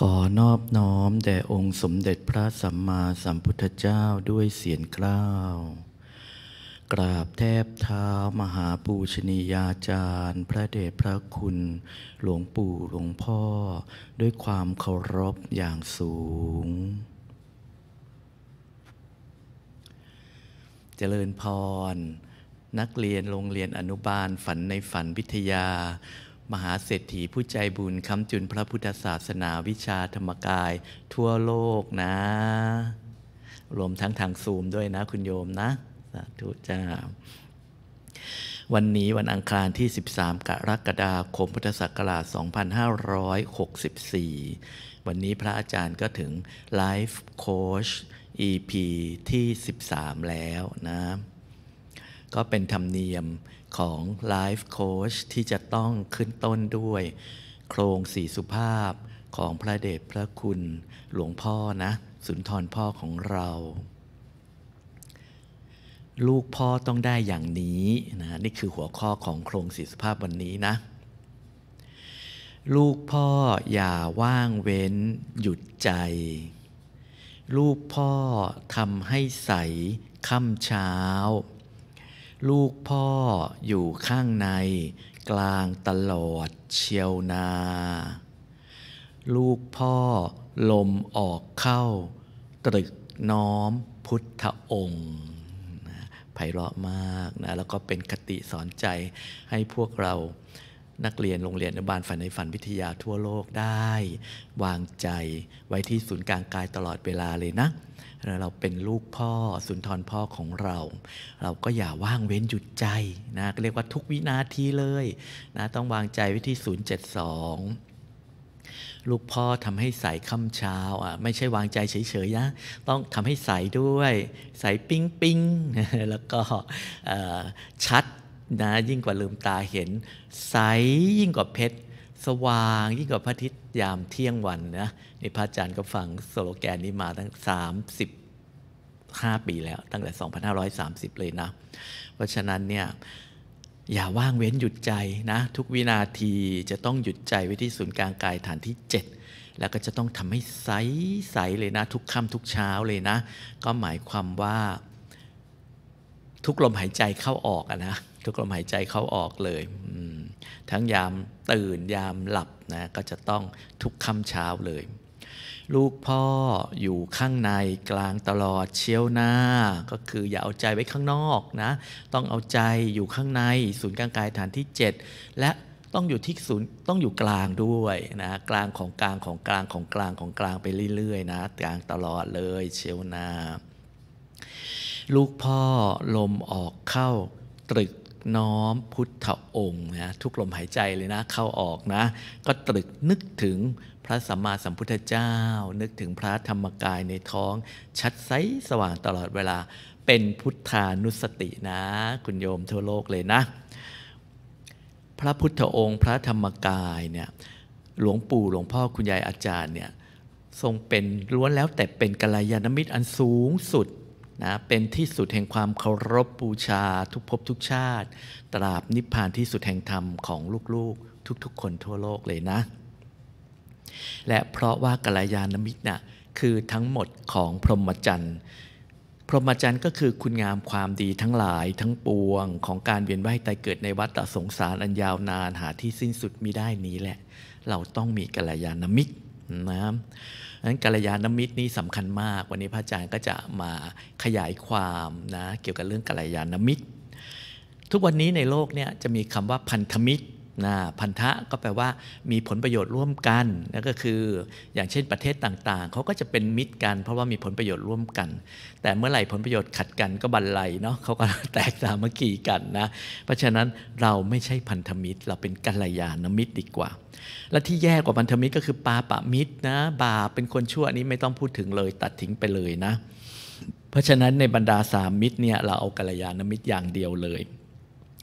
ขอนอบน้อมแด่องค์สมเด็จพระสัมมาสัมพุทธเจ้าด้วยเสียงกล้าว กราบแทบเท้ามหาปูชนียาจารย์ พระเดชพระคุณหลวงปู่หลวงพ่อด้วยความเคารพอย่างสูง เจริญพร นักเรียนโรงเรียนอนุบาลฝันในฝันวิทยามหาเศรษฐีผู้ใจบุญคำจุนพระพุทธศาสนาวิชาธรรมกายทั่วโลกนะ รวมทั้งทางซูมด้วยนะคุณโยมนะสาธุจ้า วันนี้วันอังคารที่ 13 กรกฎาคมพุทธศักราช2564 วันนี้พระอาจารย์ก็ถึง Life Coach EP ที่ 13 แล้วนะ ก็เป็นธรรมเนียมของไลฟ์โค้ชที่จะต้องขึ้นต้นด้วย โครงสีสุภาพของพระเดชพระคุณหลวงพ่อนะ สุนทรพ่อของเรา ลูกพ่อต้องได้อย่างนี้นะนี่คือหัวข้อของโครงสีสุภาพวันนี้นะ ลูกพ่ออย่าว่างเว้นหยุดใจ ลูกพ่อทำให้ใสค่ำเช้าลูกพ่ออยู่ข้างในกลางตลอดเชียว นา ลูกพ่อลมออกเข้าตรึกน้อมพุทธองค์ไพเราะมากนะแล้วก็เป็นคติสอนใจให้พวกเรานักเรียนโรงเรียนอนุบาลฝันในฝันวิทยาทั่วโลกได้ วางใจไว้ที่ศูนย์ กลาง กายตลอดเวลาเลยนะเราเป็นลูกพ่อสุนทรพ่อของเรา เราก็อย่าว่างเว้นหยุดใจนะเรียกว่าทุกวินาที เลยนะต้องวางใจไว้ที่072 ลูกพ่อทำให้ใสค่ำเช้าอ่ะไม่ใช่วางใจเฉยๆนะต้องทำให้ใสด้วย ใสปิ้งปิ้งแล้วก็ชัดนะยิ่งกว่าลืมตาเห็น ใสยิ่งกว่าเพชรสว่างยิ่งกว่าพระอาทิตย์ยามเที่ยงวันนะนี่พระอาจารย์ก็ฟังสโลแกนนี้มาตั้ง 30 5 ปีแล้วตั้งแต่ 2530 เลยนะ เพราะฉะนั้น เนี่ย อย่าว่างเว้นหยุดใจนะ ทุกวินาทีจะต้องหยุดใจไว้ที่ศูนย์กลางกายฐานที่ 7 แล้วก็จะต้องทำให้ใสใสเลยนะ ทุกค่ำทุกเช้าเลยนะ ก็หมายความว่าทุกลมหายใจเข้าออกนะ ทุกลมหายใจเข้า ออกเลยทั้งยามตื่นยามหลับนะก็จะต้องทุกค่ำเช้าเลยลูกพ่ออยู่ข้างในกลางตลอดเชี่ยวหน้าก็คืออย่าเอาใจไว้ข้างนอกนะ ต้องเอาใจอยู่ข้างใน ศูนย์กลางกายฐานที่ 7 และต้องอยู่ที่ศูนย์ต้องอยู่กลางด้วยนะกลางของกลางของกลางของกลางของกลางไปเรื่อยๆ นะ กลางตลอดเลยเชี่ยวนาลูกพ่อลมออกเข้าตรึกน้อมพุทธองค์นะทุกลมหายใจเลยนะเข้าออกนะ ก็ตรึกนึกถึงระสัมมาสัมพุทธเจ้านึกถึงพระธรรมกายในท้องชัดใสสว่างตลอดเวลาเป็นพุทธานุสตินะ คุณโยมทั่วโลกเลยนะ พระพุทธองค์พระธรรมกายเนี่ย หลวงปู่หลวงพ่อคุณยายอาจารย์เนี่ย ทรงเป็นล้วนแล้วแต่เป็นกัลยาณมิตรอันสูงสุดนะเป็นที่สุดแห่งความเคารพบูชาทุกภพทุกชาติตราบนิพพานที่สุดแห่งธรรมของลูกๆทุกๆคนทั่วโลกเลยนะและเพราะว่ากัลยาณมิตรนะ่ะคือทั้งหมดของ พรหมจรรย์พรหมจรรย์ก็คือคุณงามความดีทั้งหลายทั้งปวงของการเวียนว่ายตายเกิดในวัฏสงสาร อัน ยาว นานหาที่สิ้นสุดมิได้นี้แหละ เราต้องมีกัลยาณมิตรนะนั้นกัลยาณมิตรนี่สำคัญมาก วันนี้พระอาจารย์ก็จะมาขยายความนะเกี่ยวกับเรื่องกัลยาณมิตร ทุกวันนี้ในโลกเนี่ยจะมีคำว่าพันธมิตรนะพันธะก็แปลว่ามีผลประโยชน์ร่วมกันนั่นก็คืออย่างเช่นประเทศต่างๆ เขาก็จะเป็นมิตรกันเพราะว่ามีผลประโยชน์ร่วมกัน แต่เมื่อไหร่ผลประโยชน์ขัดกันก็บันไลเนาะเขาก็แตกสามัคคีกันนะเพราะฉะนั้นเราไม่ใช่พันธมิตร เราเป็นกัลยาณมิตรดีกว่า และที่แย่กว่าพันธมิตรก็คือปาปะมิตรนะบาเป็นคนชั่วนี้ไม่ต้องพูดถึงเลยตัดทิ้งไปเลยนะเพราะฉะนั้นในบรรดาสามมิตรเนี่ยเราเอากัลยาณมิตรอย่างเดียวเลย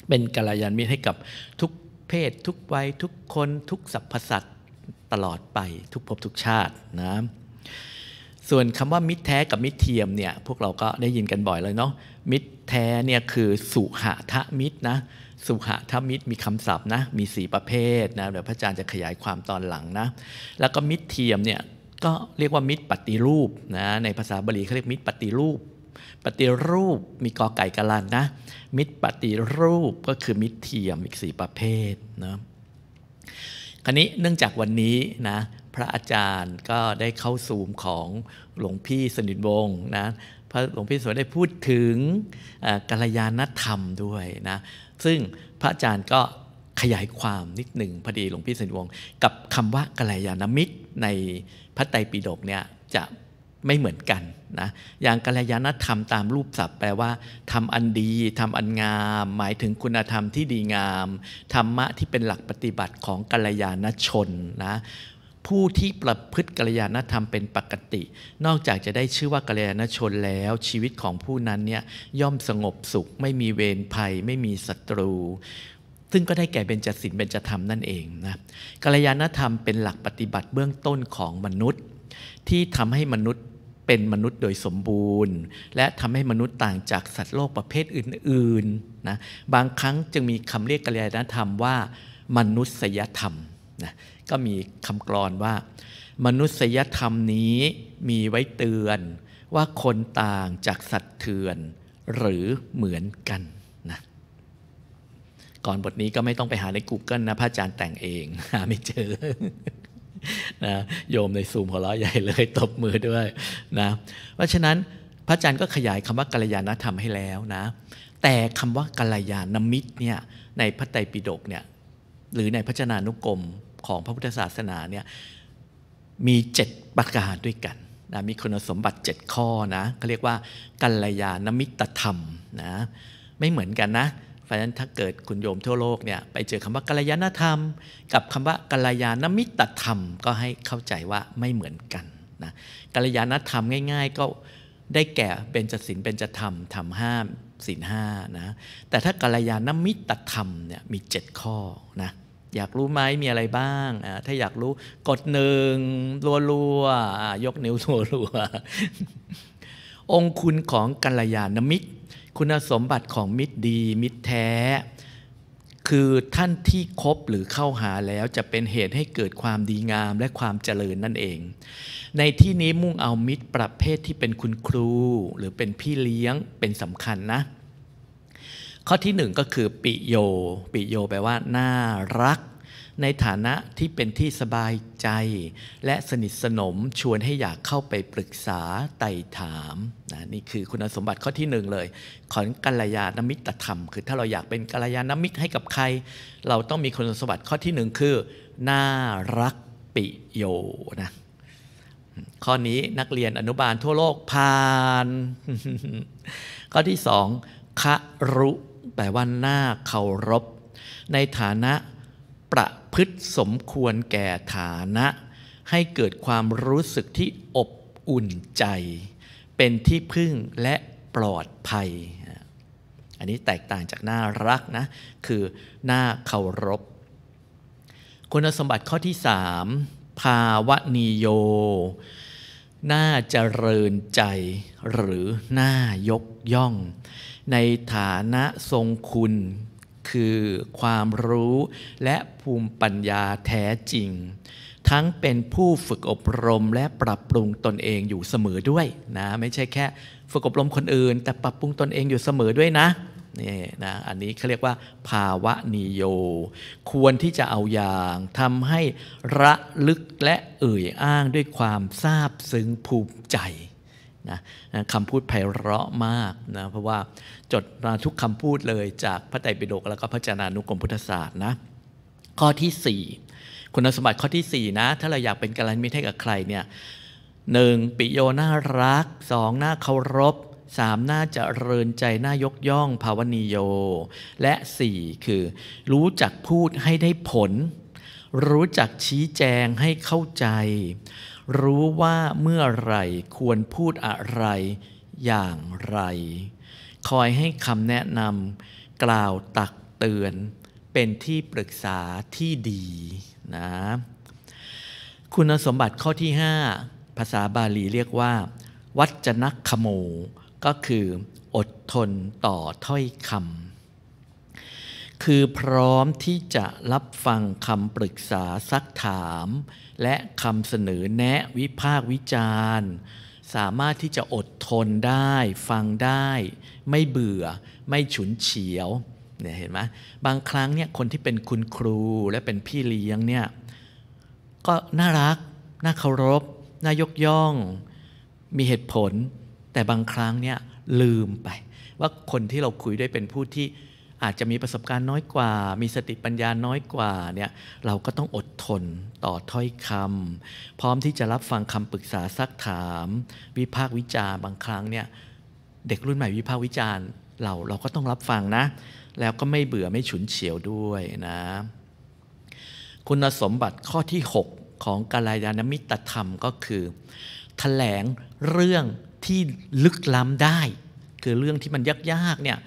เป็นกัลยาณมิตรให้กับทุกเพศทุกวัยทุกคนทุกสรรพสัตว์ตลอดไปทุกภพทุกชาตินะส่วนคำว่ามิตรแท้กับมิตรเทียมเนี่ยพวกเราก็ได้ยินกันบ่อยเลยเนาะมิตรแท้เนี่ยคือสุหะทะมิตรนะสุหะทะมิตรมีคำศัพท์นะมีสีประเภทนะเดี๋ยวพระอาจารย์จะขยายความตอนหลังนะแล้วก็มิตรเทียมเนี่ยก็เรียกว่ามิตรปฏิรูปนะในภาษาบาลีเขาเรียกมิตรปฏิรูปปฏิรูปมีกอไก่กะลันนะ มิตรปฏิรูปก็คือมิตรเทียมอีกส่ประเภทนะคราวนี้เนื่องจากวันนี้นะพระอาจารย์ก็ได้เข้าซูมของหลวงพี่สนิทวงศ์นะพระหลวงพี่สวนได้พูดถึงกัลยาณธรรมด้วยนะซึ่งพระอาจารย์ก็ขยายความนิดหนึ่งพอดีหลวงพี่สนิทวงศ์กับคำว่ากัลยาณมิตรในพระไตรปิฎกเนี่ยจะไม่เหมือนกันนะ อย่างกัลยาณธรรมตามรูปศัพท์แปลว่าทำอันดีทำอันงาม หมายถึงคุณธรรมที่ดีงาม ธรรมะที่เป็นหลักปฏิบัติของกัลยาณชนนะผู้ที่ประพฤติกัลยาณธรรมเป็นปกติ นอกจากจะได้ชื่อว่ากัลยาณชนแล้ว ชีวิตของผู้นั้นเนี่ยย่อมสงบสุข ไม่มีเวรภัย ไม่มีศัตรู ซึ่งก็ได้แก่เบญจศีลเบญจธรรมนั่นเองนะกัลยาณธรรมเป็นหลักปฏิบัติเบื้องต้นของมนุษย์ ที่ทำให้มนุษย์เป็นมนุษย์โดยสมบูรณ์ และทำให้มนุษย์ต่างจากสัตว์โลกประเภทอื่นๆนะบางครั้งจึงมีคำเรียกกัลยาณธรรมว่า มนุษยธรรมนะก็มีคำกรอนว่า มนุษยธรรมนี้มีไว้เตือนว่าคนต่างจากสัตว์เถื่อนหรือเหมือนกันนะก่อนบทนี้ก็ไม่ต้องไปหาใน Google นะพระอาจารย์แต่งเองหาไม่เจอนะโยมในซูมหัวเราะใหญ่เลยตบมือด้วยนะเพราะฉะนั้นพระอาจารย์ก็ขยายคำว่ากัลยาณธรรมให้แล้วนะ แต่คำว่ากัลยาณมิตรเนี่ยในพระไตรปิฎกเนี่ยหรือในพระจนานุกรมของพระพุทธศาสนาเนี่ยมีเจ็ดประการด้วยกันนะมีคุณสมบัติ 7 ข้อนะเขาเรียกว่ากัลยาณมิตรธรรมนะไม่เหมือนกันนะเพราะฉะนั้นถ้าเกิดคุณโยมทั่วโลกเนี่ยไปเจอคำว่ากัลยาณธรรม กับคำว่ากัลยาณมิตรธรรมก็ให้เข้าใจว่าไม่เหมือนกันนะกัลยาณธรรมง่ายๆ ก็ได้แก่เป็นจศีลเป็นจธรรมทำห้ามศีลห้านะแต่ถ้ากัลยาณมิตรธรรมเนี่ยมี 7 ข้อนะอยากรู้ไหมมีอะไรบ้าง ถ้าอยากรู้ กดหนึ่งรัวรัวยกนิ้วรัวรัวองคุณของกัลยาณมิตรคุณสมบัติของมิตรดีมิตรแท้ คือท่านที่คบหรือเข้าหาแล้วจะเป็นเหตุให้เกิดความดีงามและความเจริญนั่นเอง ในที่นี้มุ่งเอามิตรประเภทที่เป็นคุณครูหรือเป็นพี่เลี้ยงเป็นสำคัญนะ ข้อที่หนึ่งก็คือปิโย ปิโยแปลว่าน่ารักในฐานะที่เป็นที่สบายใจ และสนิทสนมชวนให้อยากเข้าไปปรึกษาไต่ถามนะนี่คือคุณสมบัติข้อที่หนึ่งเลย ของกัลยาณมิตรธรรม คือถ้าเราอยากเป็น กัลยาณมิตรให้กับใคร เราต้องมี คุณสมบัติข้อที่หนึ่งคือ น่ารักปิโยนะข้อนี้นักเรียนอนุบาลทั่วโลกผ่าน ข้อที่สองคะรุแปลว่าหน้าเคารพในฐานะประพฤติสมควรแก่ฐานะ ให้เกิดความรู้สึกที่อบอุ่นใจ เป็นที่พึ่งและปลอดภัย อันนี้แตกต่างจากน่ารักนะ คือหน้าเคารพ คุณสมบัติข้อที่ 3 ภาวะนิโย น่าเจริญใจหรือน่ายกย่อง ในฐานะทรงคุณคือความรู้และภูมิปัญญาแท้จริง ทั้งเป็นผู้ฝึกอบรมและปรับปรุงตนเองอยู่เสมอด้วย นะ ไม่ใช่แค่ฝึก อบรมคนอื่น แต่ปรับปรุงตนเองอยู่เสมอด้วยนะนี่นะ อันนี้เขาเรียกว่าภาวะนิโย ควรที่จะเอาอย่างทำให้ระลึกและเอ่ย อ้างด้วยความซาบซึ้งภูมิใจนะนะคำพูดไพเราะมากนะเพราะว่าจดมาทุกคำพูดเลยจากพระไตรปิฎกแล้วก็พระจานานุกรมพุทธศาสตร์นะข้อที่ 4 คุณสมบัติข้อที่4นะถ้าเราอยากเป็นกัลยาณมิตรให้กับใครเนี่ยหนึ่งปิโยน่ารักสองน่าเคารพสามน่าจะเริญใจ น่ายกย่องภาวนีโย และสี่คือ รู้จักพูดให้ได้ผล รู้จักชี้แจงให้เข้าใจรู้ว่าเมื่อไรควรพูดอะไรอย่างไร คอยให้คำแนะนำกล่าวตักเตือน เป็นที่ปรึกษาที่ดีนะคุณสมบัติข้อที่ 5 ภาษาบาลีเรียกว่า วัจนักขโมก็คืออดทนต่อถ้อยคำคือพร้อมที่จะรับฟังคำปรึกษาซักถามและคำเสนอแนะวิพากวิจารณ์ สามารถที่จะอดทนได้ฟังได้ไม่เบื่อไม่ฉุนเฉียวเนี่ยเห็นไหมบางครั้งเนี่ยคนที่เป็นคุณครูและเป็นพี่เลี้ยงเนี่ยก็น่ารักน่าเคารพ น่ายกย่องมีเหตุผลแต่บางครั้งเนี่ยลืมไปว่าคนที่เราคุยด้วยเป็นผู้ที่อาจจะมีประสบการณ์น้อยกว่า มีสติปัญญาน้อยกว่าเนี่ย เราก็ต้องอดทนต่อถ้อยคำพร้อมที่จะรับฟังคำปรึกษาซักถาม วิพากษ์วิจารบางครั้งเนี่ย เด็กรุ่นใหม่วิพากษ์วิจารเราเราก็ต้องรับฟังนะ แล้วก็ไม่เบื่อไม่ฉุนเฉียวด้วยนะคุณสมบัติข้อที่ 6 ของกาลยานมิตรธรรมก็คือถแถลงเรื่องที่ลึกล้ำได้ คือเรื่องที่มันยากๆเนี่ย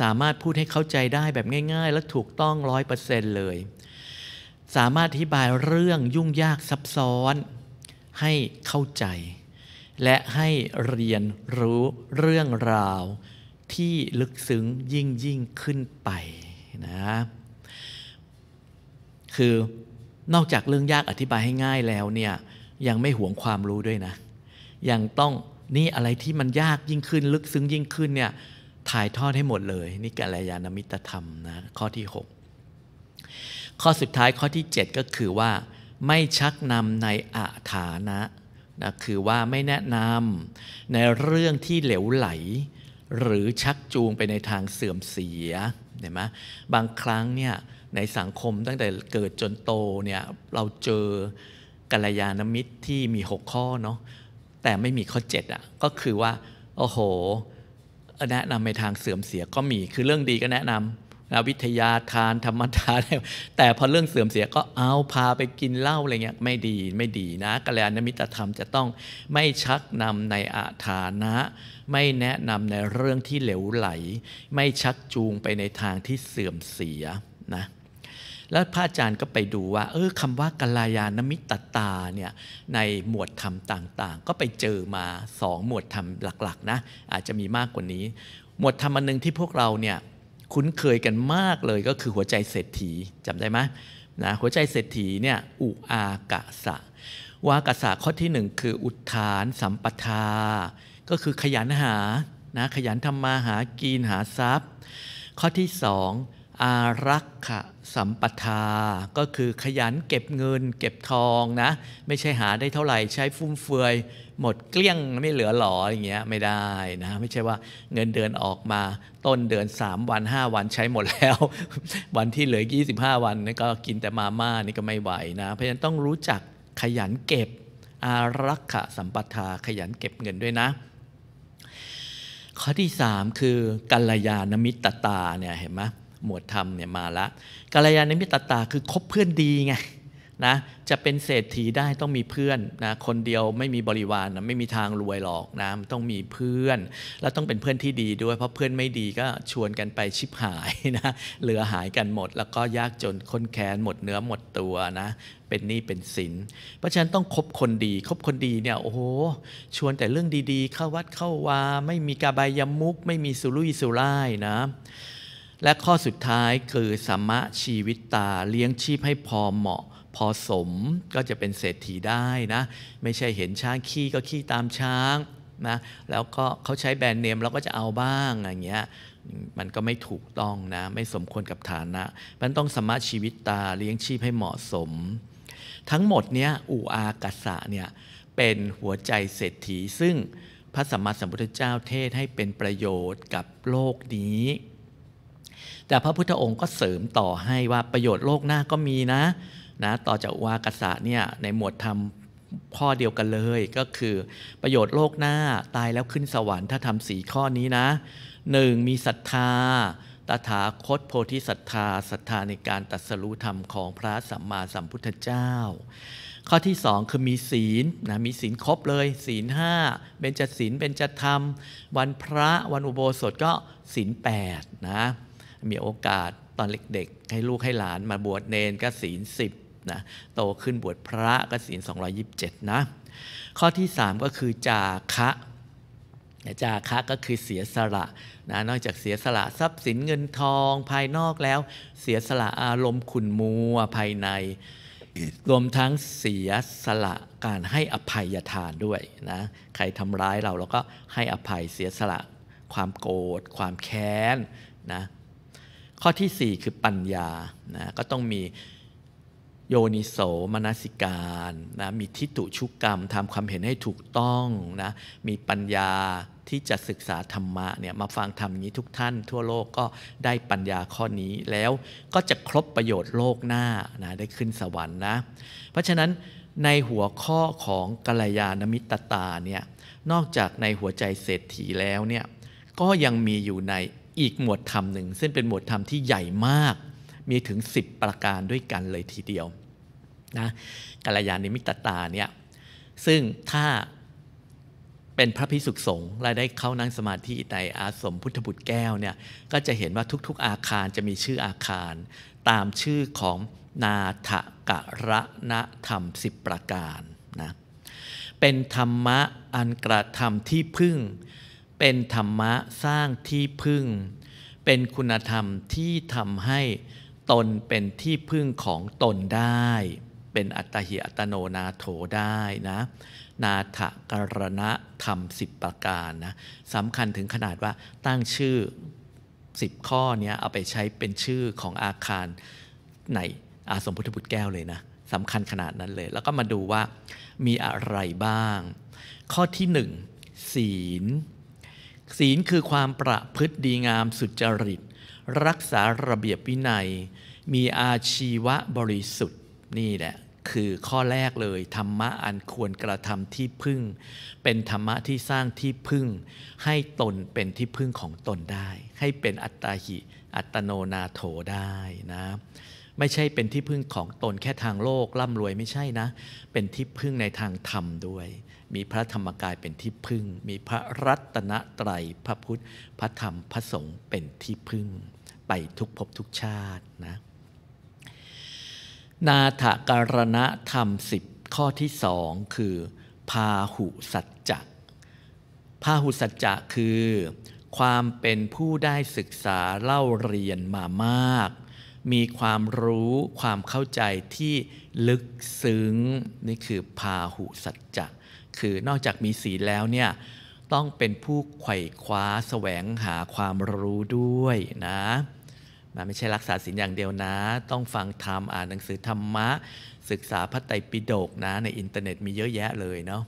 สามารถพูดให้เข้าใจได้แบบง่าย ๆ และถูกต้องร้อยเปอร์เซ็นต์เลยสามารถอธิบายเรื่องยุ่งยากซับซ้อนให้เข้าใจ และให้เรียนรู้เรื่องราวที่ลึกซึ้งยิ่งยิ่งขึ้นไปนะคือนอกจากเรื่องยากอธิบายให้ง่ายแล้วเนี่ยยังไม่หวงความรู้ด้วยนะยังต้องนี่อะไรที่มันยากยิ่งขึ้นลึกซึ้งยิ่งขึ้นเนี่ยถ่ายทอดให้หมดเลยนี่กัลยาณมิตรธรรมนะข้อที่ 6 ข้อสุดท้ายข้อที่ 7 ก็คือว่าไม่ชักนำในอาฐานะนะคือว่าไม่แนะนำในเรื่องที่เหลวไหล หรือชักจูงไปในทางเสื่อมเสียเห็นไหมบางครั้งเนี่ยในสังคมตั้งแต่เกิดจนโตเนี่ย เราเจอกัลยาณมิตรที่มี 6 ข้อเนาะแต่ไม่มีข้อ7อะ่ะก็คือว่าโอ้โหแนะนำในทางเสื่อมเสียก็มีคือเรื่องดีก็แนะนำนะวิทยาทานธรรมทานแต่พอเรื่องเสื่อมเสียก็เอาพาไปกินเหล้าอะไรเงี้ยไม่ดีไม่ดีนะกัลยาณมิตรธรรมจะต้องไม่ชักนำในอาถานะ ไม่แนะนำในเรื่องที่เหลวไหล ไม่ชักจูงไปในทางที่เสื่อมเสียนะแล้วพระอาจารย์ก็ไปดูว่า เออคำว่ากัลยาณมิตตาเนี่ยในหมวดธรรมต่างๆ ก็ไปเจอมาสองหมวดธรรมหลักๆนะอาจจะมีมากกว่านี้ หมวดธรรมอันหนึ่งที่พวกเราเนี่ยคุ้นเคยกันมากเลยก็คือหัวใจเศรษฐีจำได้ไหมนะหัวใจเศรษฐีเนี่ยอุอากะสะวากะสะข้อที่ 1 คือ อุทานสัมปทา ก็คือขยันหานะขยันทำมาหากินหาทรัพย์ ข้อที่สองอารักขะสัมปทา ก็คือขยันเก็บเงิน เก็บทองนะ ไม่ใช่หาได้เท่าไหร่ ใช้ฟุ่มเฟือยหมดเกลี้ยงไม่เหลือหลออย่างเงี้ยไม่ได้นะ ไม่ใช่ว่าเงินเดือนออกมา ต้นเดือน3 วัน 5 วันใช้หมดแล้ว วันที่เหลือ25 วันนี่ก็กินแต่มาม่านี่ก็ไม่ไหวนะ เพราะฉะนั้นต้องรู้จักขยันเก็บ อารักขะสัมปทาขยันเก็บเงินด้วยนะ ข้อที่3คือกัลยาณมิตรตาเนี่ยเห็นไหมหมวดธรรมเนี่ยมาละกัลยาณมิตรตาคือคบเพื่อนดีไงนะจะเป็นเศรษฐีได้ต้องมีเพื่อนนะคนเดียวไม่มีบริวารนะไม่มีทางรวยหรอกนะต้องมีเพื่อนแล้ว ต้องเป็นเพื่อนที่ดีด้วย เพราะเพื่อนไม่ดีก็ชวนกันไปชิบหายนะเหลือหายกันหมดแล้วก็ยากจนค้นแค้นหมดเนื้อหมดตัวนะเป็นหนี้เป็นสินเพราะฉะนั้นต้องคบคนดีคบคนดีเนี่ยโอ้โหชวนแต่เรื่องดี ๆ เข้าวัดเข้าวาไม่มีกาบายยมุก ไม่มีสุรุ่ยสุร่ายนะและข้อสุดท้ายคือสัมมะชีวิตตาเลี้ยงชีพให้พอเหมาะ พอสมก็จะเป็นเศรษฐีได้นะ ไม่ใช่เห็นช้างขี้ก็ขี้ตามช้างนะ แล้วก็เขาใช้แบรนด์เนมเราก็จะเอาบ้างอย่างเงี้ยมันก็ไม่ถูกต้องนะ ไม่สมควรกับฐานะมันต้องสมะชีวิตตาเลี้ยงชีพให้เหมาะสม ทั้งหมดเนี้ยอุอากัสะเนี่ยเป็นหัวใจเศรษฐี ซึ่งพระสัมมาสัมพุทธเจ้าเทศให้เป็นประโยชน์กับโลกนี้แต่พระพุทธองค์ก็เสริมต่อให้ว่าประโยชน์โลกหน้าก็มีนะ นะ ต่อจากวากษะเนี่ยในหมวดธรรมข้อเดียวกันเลยก็คือประโยชน์โลกหน้าตายแล้วขึ้นสวรรค์ถ้าทำสีข้อนี้นะหนึ่งมีศรัทธาตถาคตโพธิศรัทธาศรัทธาในการตัดสรุธรรมของพระสัมมาสัมพุทธเจ้า ข้อที่สองคือมีศีลนะมีศีลครบเลย ศีลห้าเป็นจศีลเป็นจธรรม วันพระวันอุโบสถก็ศีลแปดนะมีโอกาสตอนเด็กๆให้ลูกให้หลานมาบวชเนนก็ศีลสิบนะโตขึ้นบวชพระก็ศีล227 นะ ข้อที่3ก็คือจาคะจาคะ ก็คือเสียสละนะนอกจากเสียสละทรัพย์สินเงินทองภายนอกแล้ว เสียสละอารมณ์ขุนมัวภายใน รวมทั้งเสียสละการให้อภัยทานด้วยนะ ใครทำร้ายเราเราก็ให้อภัยเสียสละความโกรธความแค้นนะข้อที่ 4 คือปัญญา นะ ก็ต้องมีโยนิโสมนสิการนะ มีทิฏฐุชุกกรรมทำความเห็นให้ถูกต้องนะ มีปัญญาที่จะศึกษาธรรมะเนี่ยมาฟังธรรมนี้ทุกท่านทั่วโลกก็ได้ปัญญาข้อนี้แล้วก็จะครบประโยชน์โลกหน้านะได้ขึ้นสวรรค์นะ เพราะฉะนั้นในหัวข้อของกัลยาณมิตรตาเนี่ยนอกจากในหัวใจเศรษฐีแล้วเนี่ยก็ยังมีอยู่ในอีกหมวดธรรมหนึ่งซึ่งเป็นหมวดธรรมที่ใหญ่มากมีถึง 10 ประการด้วยกันเลยทีเดียวนะกัลยาณมิตรตาเนี่ยซึ่งถ้าเป็นพระพิสุขสงฆ์และได้เข้านั่งสมาธิในอาสมพุทธบุตรแก้วเนี่ยก็จะเห็นว่าทุกๆอาคารจะมีชื่ออาคารตามชื่อของนาทกะระณธรรมสิบประการนะเป็นธรรมะอันกระทำที่พึ่งเป็นธรรมะสร้างที่พึ่ง เป็นคุณธรรมที่ทำให้ตนเป็นที่พึ่งของตนได้ เป็นอัตหิอัตโนนาโถได้นะนาถกรณะธรรมสิบประการนะสำคัญถึงขนาดว่าตั้งชื่อสิบข้อนี้เอาไปใช้เป็นชื่อของอาคารในอาสมพุทธบุตรแก้วเลยนะสำคัญขนาดนั้นเลย แล้วก็มาดูว่ามีอะไรบ้าง ข้อที่หนึ่งศีลศีลคือความประพฤติดีงามสุจริต รักษาระเบียบวินัย มีอาชีวะบริสุทธิ์นี่แหละคือข้อแรกเลยธรรมะอันควรกระทำที่พึ่ง เป็นธรรมะที่สร้างที่พึ่งให้ตนเป็นที่พึ่งของตนได้ ให้เป็นอัตตาหิ อัตโนนาโถได้นะ ไม่ใช่เป็นที่พึ่งของตนแค่ทางโลกร่ำรวยไม่ใช่นะ เป็นที่พึ่งในทางธรรมด้วยมีพระธรรมกายเป็นที่พึ่ง มีพระรัตนตรัยพระพุทธพระธรรม พระสงฆ์เป็นที่พึ่ง ไปทุกภพทุกชาติ นะ นาถการณะธรรมสิบข้อที่สองคือ พาหุสัจจะพาหุสัจจะคือ ความเป็นผู้ได้ศึกษาเล่าเรียนมามาก มีความรู้ความเข้าใจที่ลึกซึ้งนี่คือพาหุสัจจะคือนอกจากมีศีลแล้วเนี่ย ต้องเป็นผู้ไขว่คว้าแสวงหาความรู้ด้วยนะนะไม่ใช่รักษาศีลอย่างเดียวนะ ต้องฟังธรรมอ่านหนังสือธรรมะ ศึกษาพระไตรปิฎกนะ ในอินเทอร์เน็ตมีเยอะแยะเลยเนาะ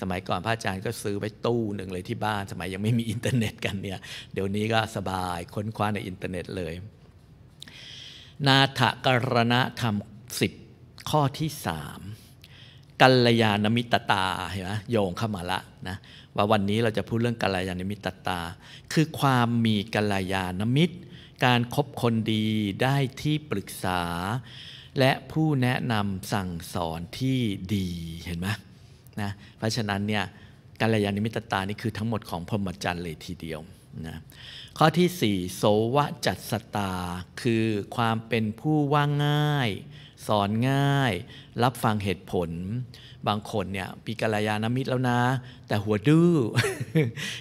สมัยก่อนพระอาจารย์ก็ซื้อไว้ตู้หนึ่งเลยที่บ้าน สมัยยังไม่มีอินเทอร์เน็ตกันเนี่ย เดี๋ยวนี้ก็สบายค้นคว้าในอินเทอร์เน็ตเลย นาถกรณะธรรมสิบข้อที่สามกัลยาณมิตรตาเห็นไหมโยงเข้ามาละนะว่าวันนี้เราจะพูดเรื่องกัลยาณมิตรตา คือความมีกัลยาณมิตร การครบคนดีได้ที่ปรึกษา และผู้แนะนำสั่งสอนที่ดีเห็นไหมนะเพราะฉะนั้นเนี่ย กัลยาณมิตรตานี่คือทั้งหมดของพรหมจรรย์เลยทีเดียวนะข้อที่ 4โสวะจัดสตาคือความเป็นผู้ว่าง่ายสอนง่ายรับฟังเหตุผลบางคนเนี่ยปีกัลยาณมิตรแล้วนะ แต่หัวดื้อ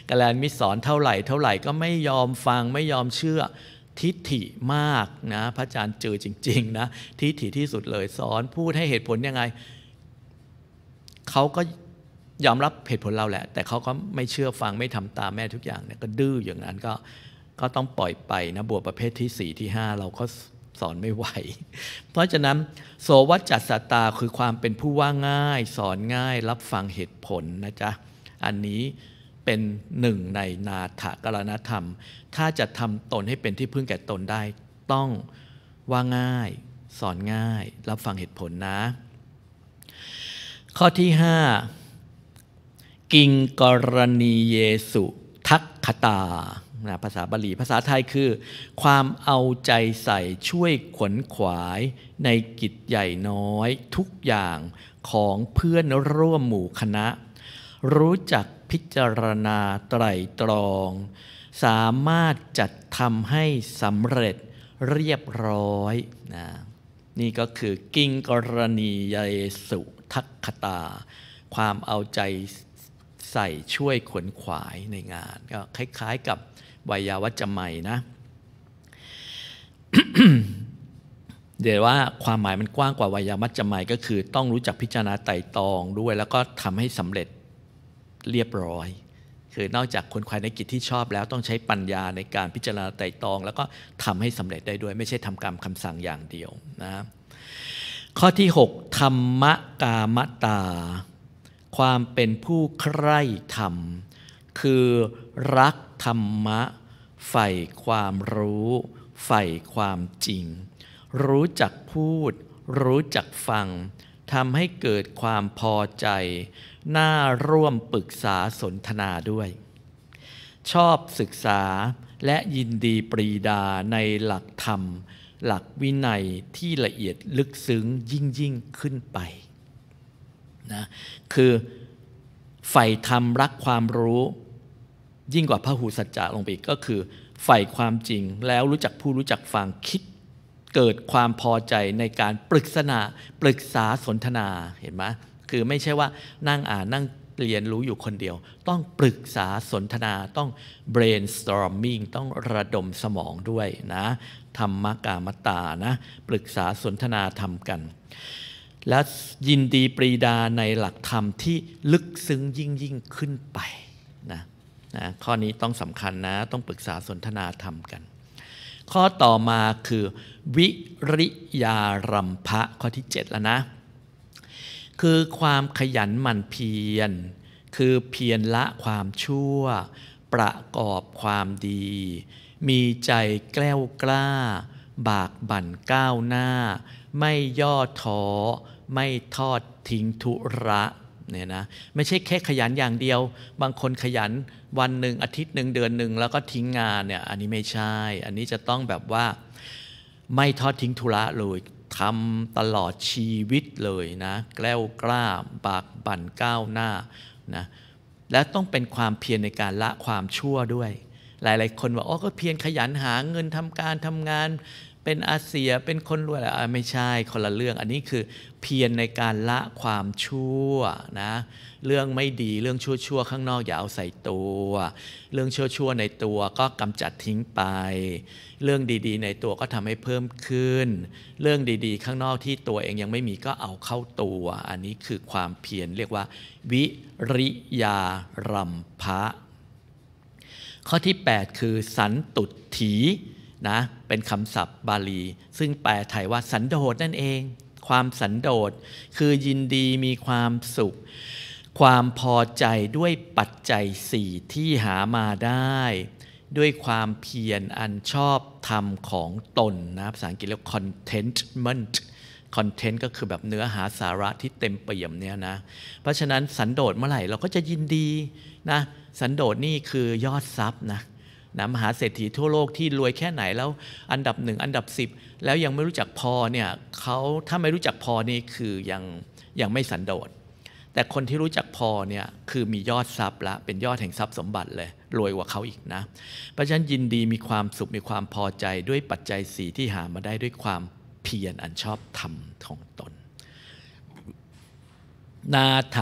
กัลยาณมิตรสอนเท่าไหร่ เท่าไหร่ก็ไม่ยอมฟังไม่ยอมเชื่อทิฏฐิมากนะ พระอาจารย์เจอจริงๆนะทิฏฐิที่สุดเลย สอนพูดให้เหตุผลยังไงเขาก็ยอมรับเหตุผลเราแหละ แต่เขาก็ไม่เชื่อฟังไม่ทำตามแม่ทุกอย่างเนี่ยก็ดื้ออย่างนั้น ก็ก็ต้องปล่อยไปนะบวชประเภทที่ 4 ที่ 5 เราก็สอนไม่ไหว เพราะฉะนั้น โสวัจจสตาคือความเป็นผู้ว่าง่าย สอนง่ายรับฟังเหตุผลนะจ๊ะ อันนี้เป็นหนึ่งในนาถกรณธรรม ถ้าจะทำตนให้เป็นที่พึ่งแก่ตนได้ต้องว่าง่ายสอนง่ายรับฟังเหตุผลนะ ข้อที่ห้ากิงกรณีเยสุทักขตานะภาษาบาลีภาษาไทยคือ ความเอาใจใส่ช่วยขวนขวาย ในกิจใหญ่น้อยทุกอย่างของเพื่อนร่วมหมู่คณะ รู้จักพิจารณาไตรตรอง สามารถจัดทำให้สำเร็จเรียบร้อยนะนี่ก็คือกิงกรณียสุทักคตา ความเอาใจใส่ช่วยขนขวายในงานก็คล้าย ๆกับวัยวัจจะใหม่นะเดี๋ยวว่าความหมายมันกว้างกว่าวัยวัจจะใหม่ก็คือต้องรู้จักพิจารณาไต่ตองด้วยแล้วก็ทำให้สำเร็จเรียบร้อย คือนอกจากคนควายในกิจที่ชอบแล้วต้องใช้ปัญญาในการพิจารณาไต่ตองแล้วก็ทำให้สำเร็จได้ด้วย ไม่ใช่ทำกรรมคำสั่งอย่างเดียว นะ ข้อที่ 6 ธรรมกามตา ความเป็นผู้ใคร่ธรรมคือรักธรรมะใฝ่ความรู้ใฝ่ความจริง รู้จักพูด รู้จักฟังทำให้เกิดความพอใจ น่าร่วมปรึกษาสนทนาด้วย ชอบศึกษาและยินดีปรีดาในหลักธรรม หลักวินัยที่ละเอียดลึกซึ้งยิ่งยิ่งขึ้นไปนะคือใฝ่ธรรมรักความรู้ยิ่งกว่าพระหูสัจจะลงไปอีกก็คือใฝ่ความจริงแล้วรู้จักผู้รู้จักฟังคิด เกิดความพอใจในการปรึกษาปรึกษาสนทนาเห็นไหมคือไม่ใช่ว่านั่งอ่านนั่งเรียนรู้อยู่คนเดียว ต้องปรึกษาสนทนาต้อง brainstorming ต้องระดมสมองด้วยนะ ธรรมกามตานะ ปรึกษาสนทนาทำกัน และยินดีปรีดาในหลักธรรมที่ลึกซึ้งยิ่งยิ่งขึ้นไปนะนะข้อนี้ต้องสำคัญนะ ต้องปรึกษาสนทนาธรรมกัน ข้อต่อมาคือวิริยารัมภะข้อที่7แล้วนะ คือความขยันหมั่นเพียร คือเพียรละความชั่ว ประกอบความดี มีใจแกล้วกล้า บากบั่นก้าวหน้า ไม่ย่อท้อไม่ทอดทิ้งทุระเนี่ยนะไม่ใช่แค่ขยันอย่างเดียว บางคนขยันวันหนึ่งอาทิตย์หนึ่งเดือนหนึ่งแล้วก็ทิ้งงานเนี่ยอันนี้ไม่ใช่ อันนี้จะต้องแบบว่าไม่ทอดทิ้งธุระเลยทำตลอดชีวิตเลยนะแกล้วกล้า บากบั่นก้าวหน้านะและต้องเป็นความเพียรในการละความชั่วด้วย หลายๆคนว่าอ๋อก็เพียรขยันหาเงินทำการทำงานเป็นอาเสียเป็นคนรวยอะไรไม่ใช่คนละเรื่องอันนี้คือเพียรในการละความชั่ว นะ เรื่องไม่ดีเรื่องชั่วๆ ข้างนอกอย่าเอาใส่ตัว เรื่องชั่ว ๆ ในตัวก็กำจัดทิ้งไป เรื่องดีๆในตัวก็ทำให้เพิ่มขึ้น เรื่องดีๆ ข้างนอกที่ตัวเองยังไม่มีก็เอาเข้าตัว อันนี้คือความเพียรเรียกว่า วิริยารัมภะข้อที่ 8 คือ สันตุถีนะเป็นคำศัพท์บาลี ซึ่งแปลไทยว่าสันโดษนั่นเอง ความสันโดษคือยินดีมีความสุข ความพอใจด้วยปัจจัยสี่ที่หามาได้ ด้วยความเพียรอันชอบธรรมของตนนะภาษาอังกฤษเรียก contentment content ก็คือแบบเนื้อหาสาระที่เต็มเปี่ยมเนี่ยนะ เพราะฉะนั้นสันโดษเมื่อไหร่เราก็จะยินดีนะสันโดษนี่คือยอดทรัพย์นะนะมหาเศรษฐีทั่วโลกที่รวยแค่ไหนแล้ว อันดับหนึ่ง อันดับ 10 แล้วยังไม่รู้จักพอเนี่ยเขาถ้าไม่รู้จักพอนี่คือยังยังไม่สันโดษ แต่คนที่รู้จักพอเนี่ย คือมียอดทรัพย์ละ เป็นยอดแห่งทรัพย์สมบัติเลยรวยกว่าเขาอีกนะเพราะฉะนั้นยินดีมีความสุขมีความพอใจด้วยปัจจัยสีที่หามาได้ด้วยความเพียรอันชอบธรรมของตน นาถ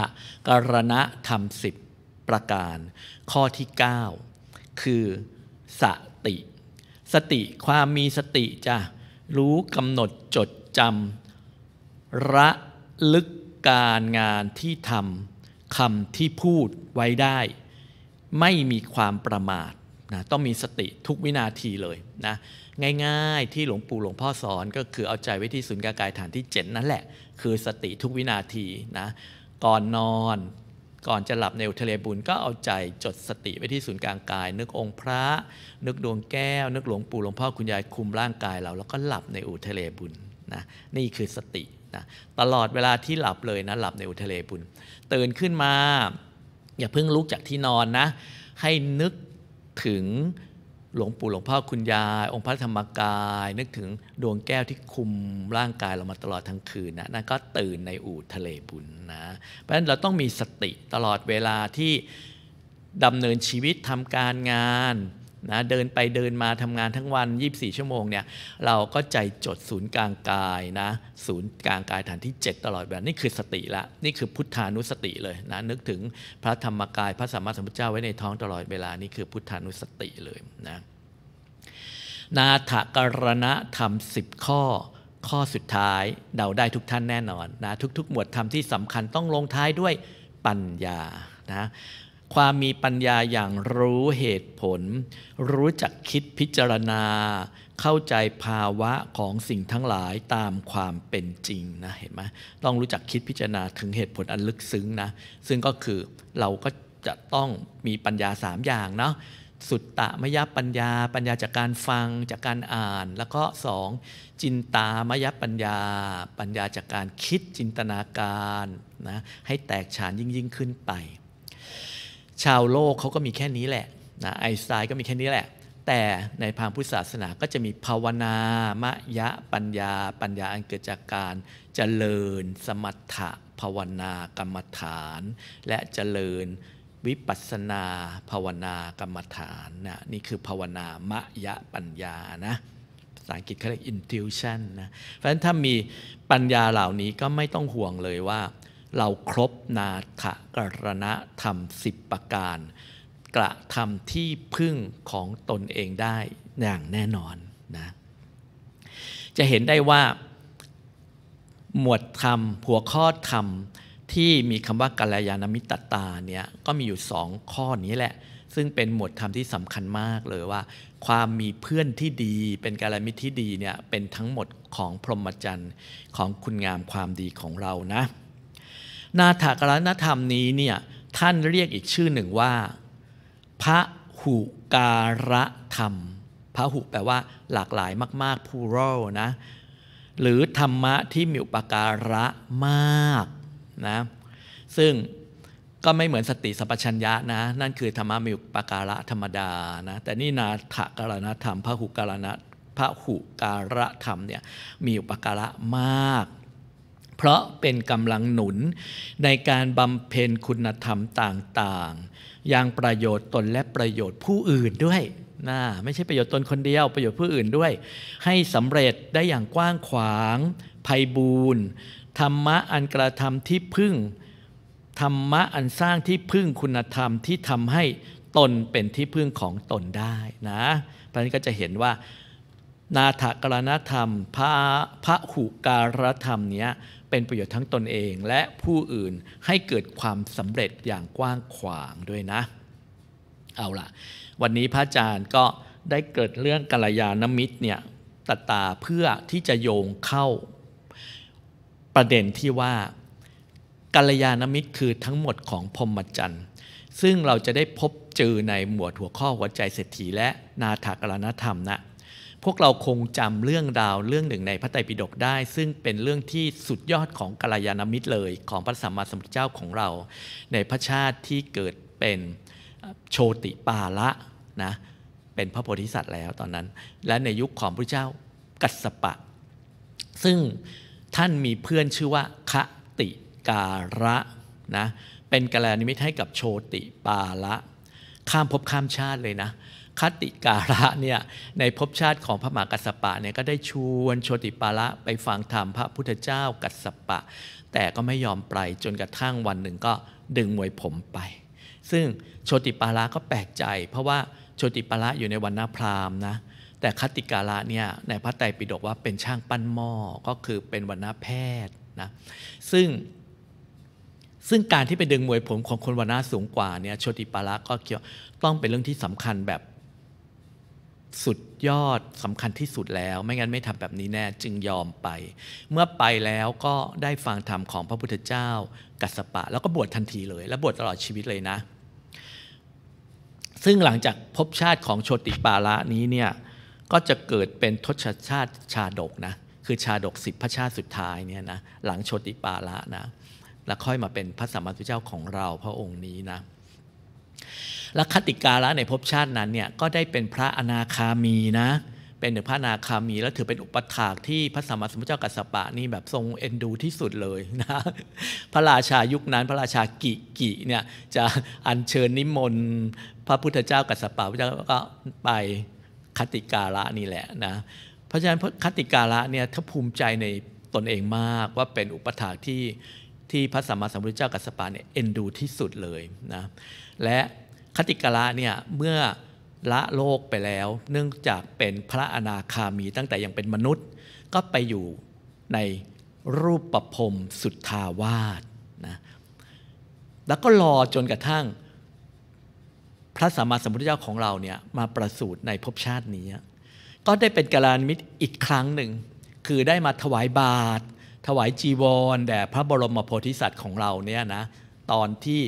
กรณะธรรมสิบประการข้อที่ 9 คือสติ สติความมีสติจะรู้กำหนดจดจำระลึกการงานที่ทำคำที่พูดไว้ได้ ไม่มีความประมาทนะต้องมีสติทุกวินาทีเลยนะง่ายๆ ที่หลวงปู่หลวงพ่อสอนก็คือเอาใจไว้ที่ศูนย์กาายฐานที่7นั่นแหละ คือสติทุกวินาทีนะก่อนนอนก่อนจะหลับในอุทะเลบุญก็เอาใจจดสติไว้ที่ศูนย์กลางกาย นึกองค์พระ นึกดวงแก้ว นึกหลวงปู่หลวงพ่อคุณยายคุมร่างกายเราแล้วก็หลับในอุทะเลบุญนะนี่คือสตินะตลอดเวลาที่หลับเลยนะหลับในอุทะเลบุญตื่นขึ้นมา อย่าเพิ่งลุกจากที่นอนนะให้นึกถึงหลวงปู่หลวงพ่อคุณยาย องค์พระธรรมกาย นึกถึงดวงแก้วที่คุมร่างกายเรามาตลอดทั้งคืนนะนั่นก็ตื่นในอู่ทะเลบุญนะ เพราะฉะนั้นเราต้องมีสติตลอดเวลาที่ดำเนินชีวิตทำการงานนะเดินไปเดินมาทำงานทั้งวัน 24 ชั่วโมงเนี่ยเราก็ใจจดศูนย์กลางกายนะศูนย์กลางกายฐานที่ 7 ตลอดแบบนี่คือสติละนี่คือพุทธานุสติเลยนะนึกถึงพระธรรมกาย พระสัมมาสัมพุทธเจ้าไว้ในท้องตลอดเวลานี่คือพุทธานุสติเลยนะนาถกรณะธรรม 10 ข้อข้อสุดท้ายเดาได้ทุกท่านแน่นอนนะทุกๆ หมวดธรรมที่สำคัญต้องลงท้ายด้วยปัญญานะความมีปัญญาอย่างรู้เหตุผล รู้จักคิดพิจารณา เข้าใจภาวะของสิ่งทั้งหลายตามความเป็นจริงนะเห็นไหมต้องรู้จักคิดพิจารณาถึงเหตุผลอันลึกซึ้งนะซึ่งก็คือเราก็จะต้องมีปัญญาสามอย่างเนาะสุตตะมยปัญญา ปัญญาจากการฟังจากการอ่าน แล้วก็สองจินตามยปัญญา ปัญญาจากการคิดจินตนาการนะให้แตกฉานยิ่งยิ่งขึ้นไปชาวโลกเขาก็มีแค่นี้แหละนะไอสไตล์ก็มีแค่นี้แหละ แต่ในพางพุทธศาสนาก็จะมีภาวนามะยะปัญญา ปัญญาอันเกิดจากการเจริญสมถะภาวนากรรมฐาน และเจริญวิปัสนาภาวนากรรมฐานนะนี่คือภาวนามะยะปัญญานะภาษาอังกฤษเขาเรียก intuition นะเพราะฉะนั้นถ้ามีปัญญาเหล่านี้ก็ไม่ต้องห่วงเลยว่าเราครบนาถะกรณะธรรมสิบประการกระทำที่พึ่งของตนเองได้อย่างแน่นอนนะจะเห็นได้ว่า หมวดธรรมหัวข้อธรรมที่มีคำว่ากัลยาณมิตรตาเนี่ยก็มีอยู่สองข้อนี้แหละ ซึ่งเป็นหมวดธรรมที่สำคัญมากเลยว่า ความมีเพื่อนที่ดีเป็นกาลมิตรที่ดีเนี่ยเป็นทั้งหมดของพรหมจรรย์ของคุณงามความดีของเรานะนาถกรณธรรมนี้เนี่ยท่านเรียกอีกชื่อหนึ่งว่าพระหุการะธรรมพระหุ แปลว่าหลากหลายมากๆ plural นะหรือธรรมะที่มีอุปการะมากนะซึ่งก็ไม่เหมือนสติสัพชัญญะนะนั่นคือธรรมะมีอุปการะธรรมดานะแต่นี่นาถกรณธรรมพระหุการณพระหุการะธรรมเนี่ยมีอุปการะมากเพราะเป็นกำลังหนุนในการบำเพ็ญคุณธรรมต่างๆ อย่างประโยชน์ตนและประโยชน์ผู้อื่นด้วยนะไม่ใช่ประโยชน์ตนคนเดียว ประโยชน์ผู้อื่นด้วย ให้สำเร็จได้อย่างกว้างขวางภัยบูรณ์ ธรรมะอันกระทำที่พึ่ง ธรรมะอันสร้างที่พึ่งคุณธรรมที่ทำให้ตนเป็นที่พึ่งของตนได้นะเพราะนั้นก็จะเห็นว่านาถกรณธรรมพระพระหุการธรรมเนี้ยเป็นประโยชน์ทั้งตนเอง และผู้อื่นให้เกิดความสำเร็จอย่างกว้างขวางด้วยนะ เอาล่ะ วันนี้พระอาจารย์ก็ได้เกิดเรื่องกัลยาณมิตรเนี่ยตตาเพื่อที่จะโยงเข้า ประเด็นที่ว่ากัลยาณมิตรคือทั้งหมดของพรมจันทร์ซึ่งเราจะได้พบเจอในหมวดหัวข้อหัวใจเศรษฐีและนาถกรณธรรมนะวกเราคงจำเรื่องราวเรื่องหนึ่งในพระไตรปิฎกได้ ซึ่งเป็นเรื่องที่สุดยอดของกัลยาณมิตรเลยของพระสัมมาสัมพุทธเจ้าของเรา ในพระชาติที่เกิดเป็นโชติปาละนะเป็นพระโพธิสัตว์แล้วตอนนั้น และในยุคของพระเจ้ากัสปะ ซึ่งท่านมีเพื่อนชื่อว่าคติการะนะเป็นกัลยาณมิตรให้กับโชติปาละข้ามภพข้ามชาติเลยนะคติการะเนี่ยในภพชาติของพระมหากัสสปะเนี่ยก็ได้ชวนโชติปาระไปฟังธรรมพระพุทธเจ้ากัสสปะ แต่ก็ไม่ยอมไปจนกระทั่งวันหนึ่งก็ดึงมวยผมไป ซึ่งโชติปาระก็แปลกใจ เพราะว่าโชติปาระอยู่ในวันนาพราหมณ์นะ แต่คติการะเนี่ยในพระไตรปิฎกว่าเป็นช่างปั้นหม้อก็คือเป็นวันนาแพทย์นะซึ่งซึ่งการที่ไปดึงมวยผมของคนวรรณะสูงกว่าเนี่ยโชติปาระก็เกี่ยวต้องเป็นเรื่องที่สำคัญแบบสุดยอดสำคัญที่สุดแล้วไม่งั้นไม่ทำแบบนี้แน่ จึงยอมไป เมื่อไปแล้วก็ได้ฟังธรรมของพระพุทธเจ้ากัสปะ แล้วก็บวชทันทีเลยและบวชตลอดชีวิตเลยนะ ซึ่งหลังจากพบชาติของโชติปาระนี้เนี่ยก็จะเกิดเป็นทศชาติชาดกนะคือชาดกสิบพระชาติสุดท้ายเนี่ยนะหลังโชติปาระนะแล้วค่อยมาเป็นพระสัมมาสัมพุทธเจ้าของเราพระองค์นี้นะและคติกาละในภพชาตินั้นเนี่ยก็ได้เป็นพระอนาคามีนะ เป็นึงพระนาคามีแล้วถือเป็นอุปถากที่พระสัมมาสัมพุทธเจ้ากัสสปะนี่แบบทรงเอ็นดูที่สุดเลยนะพระราชายุคนั้นพระราชากิกิเนี่ยจะอัญเชิญนิมนต์พระพุทธเจ้ากัสสปะพระเจ้าก็ไปคติกาละนี่แหละนะเพราะฉะนั้นคติกาละเนี่ยถ้าภูมิใจในตนเองมากว่าเป็นอุปถากที่ที่พระสัมมาสัมพุทธเจ้ากัสสปะเนี่ยเอ็นดูที่สุดเลยนะและคติกะละเนี่ยเมื่อละโลกไปแล้วเนื่องจากเป็นพระอนาคามีตั้งแต่ยังเป็นมนุษย์ก็ไปอยู่ในรูปประพรมสุทธาวาสนะแล้วก็รอจนกระทั่งพระสัมมาสัมพุทธเจ้าของเราเนี่ย มาประสูตรในภพชาตินี้ ก็ได้เป็นกาลานมิตรอีกครั้งหนึ่งคือได้มาถวายบาตรถวายจีวร แด่พระบรมโพธิสัตว์ของเราเนี่ยนะตอนที่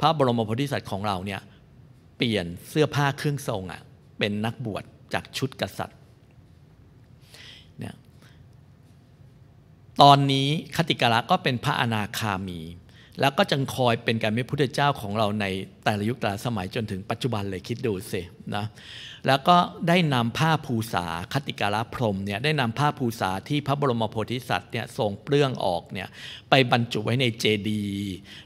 พระบรมโพธิสัตว์ของเราเนี่ยเปลี่ยนเสื้อผ้าเครื่องทรงอะ่ะเป็นนักบวชจากชุดกษัตริย์เนี่ยตอนนี้คติกาละก็เป็นพระอนาคามีแล้วก็จังคอยเป็นการเป็นพุทธเจ้าของเราในแต่ละยุคแต่ละสมัยจนถึงปัจจุบันเลยคิดดูสินะ แล้วก็ได้นำผ้าภูษาคติกาลพรมเนี่ยได้นำผ้าภูษาที่พระบรมโพธิสัตว์เนี่ยทรงเปลื้องออกเนี่ยไปบรรจุไว้ในเจดี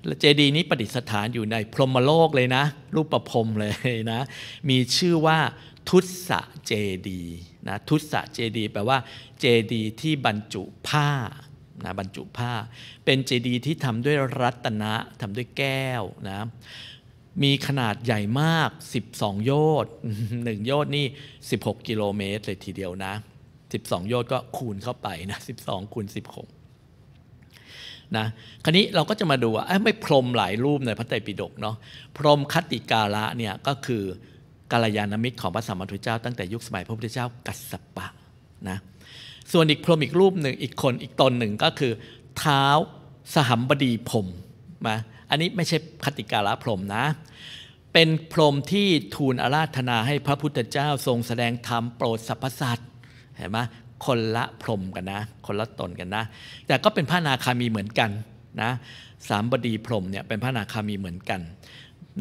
และเจดีนี้ประดิษฐานอยู่ในพรหมโลกเลยนะ รูปประพรมเลยนะ มีชื่อว่าทุตสะเจดีนะทุตสะเจดีแปลว่าเจดีที่บรรจุผ้านะบรรจุผ้า เป็นเจดีย์ที่ทำด้วยรัตนะทำด้วยแก้วนะมีขนาดใหญ่มาก 12 โยชน์1โยชน์นี่ 16 กิโลเมตรเลยทีเดียวนะ 12 โยต์ก็คูณเข้าไปนะ 12 คูณ16นะคราวนี้เราก็จะมาดูว่าไม่พรมหลายรูปในพระไตรปิฎกเนาะพรมคติกาละเนี่ยก็คือกาลยานามิตรของพระสัมมาทิตเจ้าตั้งแต่ยุคสมัยพระพุทธเจ้ากัสสปะนะส่วนอีกพรหมอีกรูปหนึ่งอีกคนอีกตนหนึ่งก็คือเท้าสหัมบดีพรมมาอันนี้ไม่ใช่คติกาละพรมนะ เป็นพรมที่ทูลอาราธนาให้พระพุทธเจ้าทรงแสดงธรรมโปรดสรรพสัตว์เห็นไหมคนละพรมกันนะคนละตนกันนะ แต่ก็เป็นพระนาคามีเหมือนกันนะสามบดีพรมเนี่ยเป็นพระนาคามีเหมือนกัน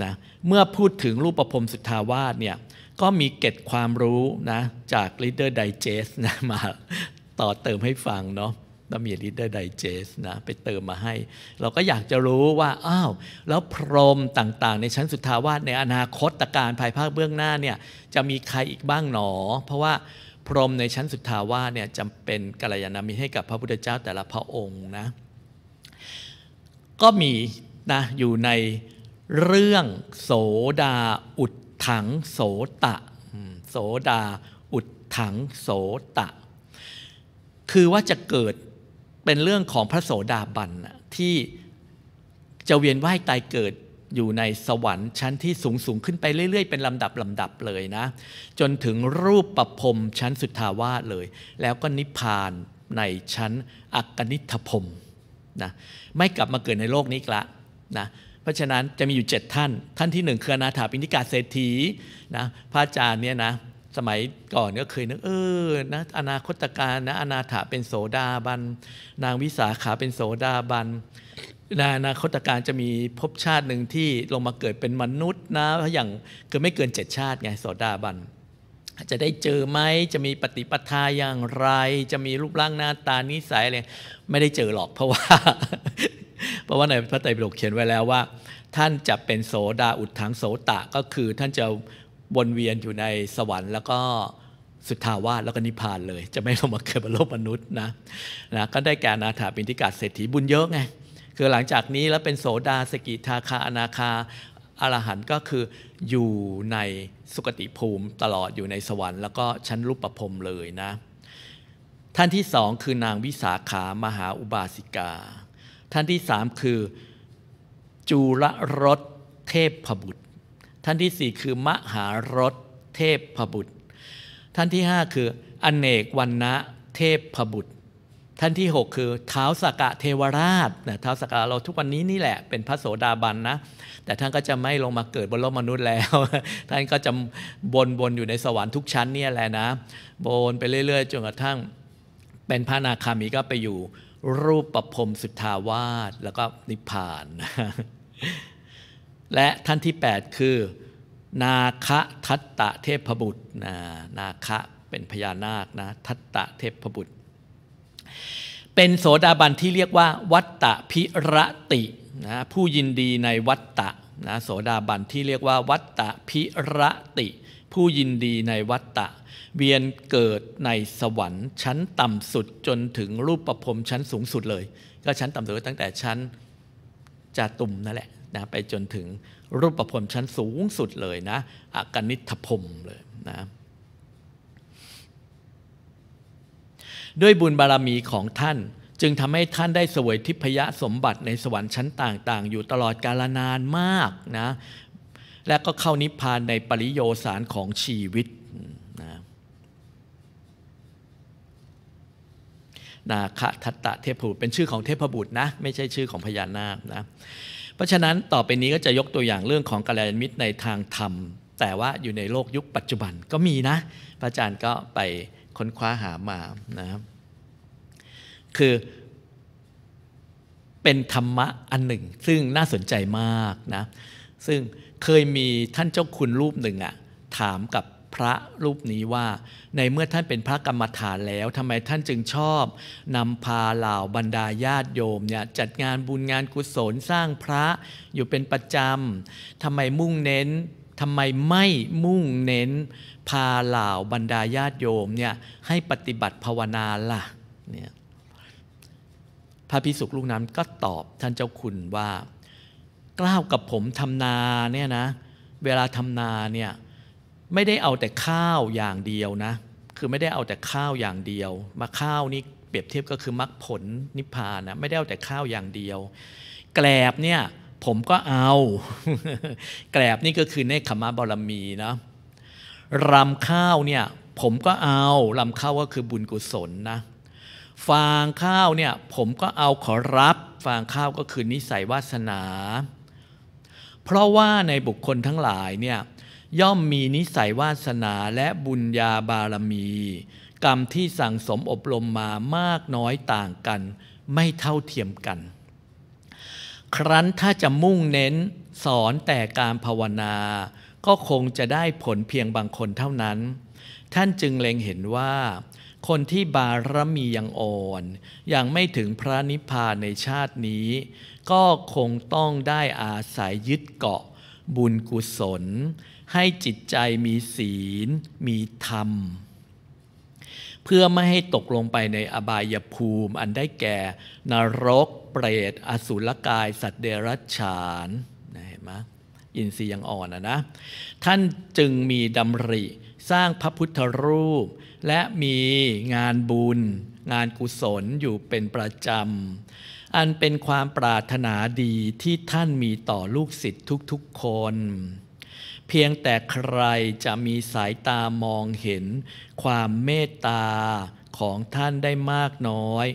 นะเมื่อพูดถึงรูปประพรมสุทธาวาสเนี่ยก็มีเก็ดความรู้นะจาก Leader Digest นะมาต่อเติมให้ฟังเนาะ้องมีลิดได้ไดเจสนะไปเติมมาให้ เราก็อยากจะรู้ว่า อ้าว แล้วพรมต่างๆ ในชั้นสุทธาวาสในอนาคตการภายภาคเบื้องหน้าเนี่ยจะมีใครอีกบ้างหนอ เพราะว่าพรมในชั้นสุทธาวาสเนี่ยจำเป็นกัลยาณมิตรให้กับพระพุทธเจ้าแต่ละพระองค์นะ ก็มีนะอยู่ในเรื่องโสดาอุดถังโสตะ โสดาอุดถังโสตะคือว่าจะเกิดเป็นเรื่องของพระโสดาบันที่จะเวียนว่ายตายเกิดอยู่ในสวรรค์ ชั้นที่สูงสูงขึ้นไปเรื่อยๆ เป็นลำดับลำดับเลยนะ จนถึงรูปประพรมชั้นสุทาวาสเลย แล้วก็นิพพานในชั้นอักนิทพรมนะไม่กลับมาเกิดในโลกนี้ละนะเพราะฉะนั้นจะมีอยู่ 7 ท่าน ท่านที่หนึ่งคืออนาถาปิณิกาเศรษฐีนะพระอาจารย์เนี่ยนะสมัยก่อนก็เคยนึกเออนะอนาคตการนะอนาถาเป็นโสดาบัน นางวิสาขาเป็นโสดาบันในอนาคตการจะมีภพชาติหนึ่งที่ลงมาเกิดเป็นมนุษย์นะ อย่างเกิดไม่เกินเจ็ดชาติไงโสดาบันจะได้เจอไหมจะมีปฏิปทาอย่างไรจะมีรูปร่างหน้าตานิสัยอะไรไม่ได้เจอหรอกเพราะว่า เพราะว่าในพระไตรปิฎกเขียนไว้แล้วว่า ท่านจะเป็นโสดาอุดถังโสตะก็คือท่านจะวนเวียนอยู่ในสวรรค์ แล้วก็สุทธาวาสแล้วก็นิพพานเลย จะไม่ลงมาเกิดบนโลกมนุษย์นะนะก็ได้แก่นาถาปิณทิกาเศรษฐีบุญเยอะไงคือหลังจากนี้ แล้วเป็นโสดาสกิทาคาอนาคาอรหันต์ก็คืออยู่ในสุกติภูมิตลอดอยู่ในสวรรค์แล้วก็ชั้นรูปประพรมเลยนะท่านที่สองคือนางวิสาขามหาอุบาสิกา ท่านที่สามคือจุรรสเทพพบุตรท่านที่สี่คือมหารสเทพพบุตร ท่านที่ห้าคืออเนกวันนะเทพพบุตร ท่านที่หกคือเท้าสกะเทวราชนะเท้าสกะเราทุกวันนี้นี่แหละ เป็นพระโสดาบันนะ แต่ท่านก็จะไม่ลงมาเกิดบนโลกมนุษย์แล้ว ท่านก็จะบนบนอยู่ในสวรรค์ทุกชั้นเนี่ยแหละนะบนไปเรื่อยๆ จนกระทั่งเป็นพระนาคามีก็ไปอยู่รูปประพรมสุทธาวาส แล้วก็นิพพานและท่านที่ 8 คือนาคทัตตะ เทพบุตรนานาคะเป็นพญานาคนะทัตตะเทพบุตร เป็นโสดาบันที่เรียกว่าวัตตะพิระตินะผู้ยินดีในวัตตะนะโสดาบันที่เรียกว่าวัตตะพิระติ ผู้ยินดีในวัตตะ เวียนเกิดในสวรรค์ ชั้นต่ำสุดจนถึงรูปประพรมชั้นสูงสุดเลย ก็ชั้นต่ำสุดตั้งแต่ชั้นจาตุ่มนั่นแหละนะไปจนถึงรูปพชั้นสูงสุดเลยนะอกนิทพมเลยนะด้วยบุญบารมีของท่านจึงทำให้ท่านได้สวยทิพยสมบัติ ในสวรรค์ชั้นต่างๆ อยู่ตลอดกาลนานมากนะและก็เข้านิพพานในปริโยสารของชีวิตนะนาคทัตตะเทพบุตร เป็นชื่อของเทพบุตรนะไม่ใช่ชื่อของพญานาคนะเพราะฉะนั้นต่อไปนี้ก็จะยกตัวอย่างเรื่องของกัลยาณมิตรในทางธรรม แต่ว่าอยู่ในโลกยุคปัจจุบันก็มีนะพระอาจารย์ก็ไปค้นคว้าหามานะครับคือเป็นธรรมะอันหนึ่งซึ่งน่าสนใจมากนะ ซึ่งเคยมีท่านเจ้าคุณรูปหนึ่งอะถามกับพระรูปนี้ว่าในเมื่อท่านเป็นพระกรรมฐานแล้วทำไมท่านจึงชอบนำพาเหล่าบรรดาญาติโยมเนี่ยจัดงานบุญงานกุศลสร้างพระ อยู่เป็นประจำทำไมมุ่งเน้นทำไมไม่มุ่งเน้น พาเหล่าบรรดาญาติโยมเนี่ยให้ปฏิบัติภาวนาล่ะเนี่ยพระพิสุกลูกน้ำก็ตอบท่านเจ้าคุณว่า กล้าวกับผมทำนาเนี่ยนะเวลาทำนาเนี่ยไม่ได้เอาแต่ข้าวอย่างเดียวนะ คือไม่ได้เอาแต่ข้าวอย่างเดียว มาข้าวนี่เปรียบเทียบก็คือมรรคผลนิพพานนะ ไม่ได้เอาแต่ข้าวอย่างเดียว แกลบเนี่ยผมก็เอา แกลบนี่ก็คือเนคขมะบารมีนะรำข้าวเนี่ย ผมก็เอารำข้าวก็คือบุญกุศลนะ ฟางข้าวเนี่ย ผมก็เอาขอรับ ฟางข้าวก็คือนิสัยวาสนา เพราะว่าในบุคคลทั้งหลายเนี่ยย่อมมีนิสัยวาสนาและบุญญาบารมี กรรมที่สั่งสมอบรมมามากน้อยต่างกัน ไม่เท่าเทียมกัน ครั้นถ้าจะมุ่งเน้นสอนแต่การภาวนา ก็คงจะได้ผลเพียงบางคนเท่านั้น ท่านจึงเล็งเห็นว่า คนที่บารมี ยังอ่อน ยังไม่ถึงพระนิพพานในชาตินี้ ก็คงต้องได้อาศัยยึดเกาะ บุญกุศลให้จิตใจมีศีลมีธรรม เพื่อไม่ให้ตกลงไปในอบายภูมิอันได้แก่นรกเปรต อสุรกายสัตว์เดรัจฉานนะเห็นไหมอินทรียยังอ่อนนะนะ ท่านจึงมีดำริ สร้างพระพุทธรูป และมีงานบุญ งานกุศลอยู่เป็นประจำ อันเป็นความปรารถนาดีที่ท่านมีต่อลูกศิษย์ทุกๆคนเพียงแต่ใครจะมีสายตามองเห็นความเมตตาของท่านได้มากน้อย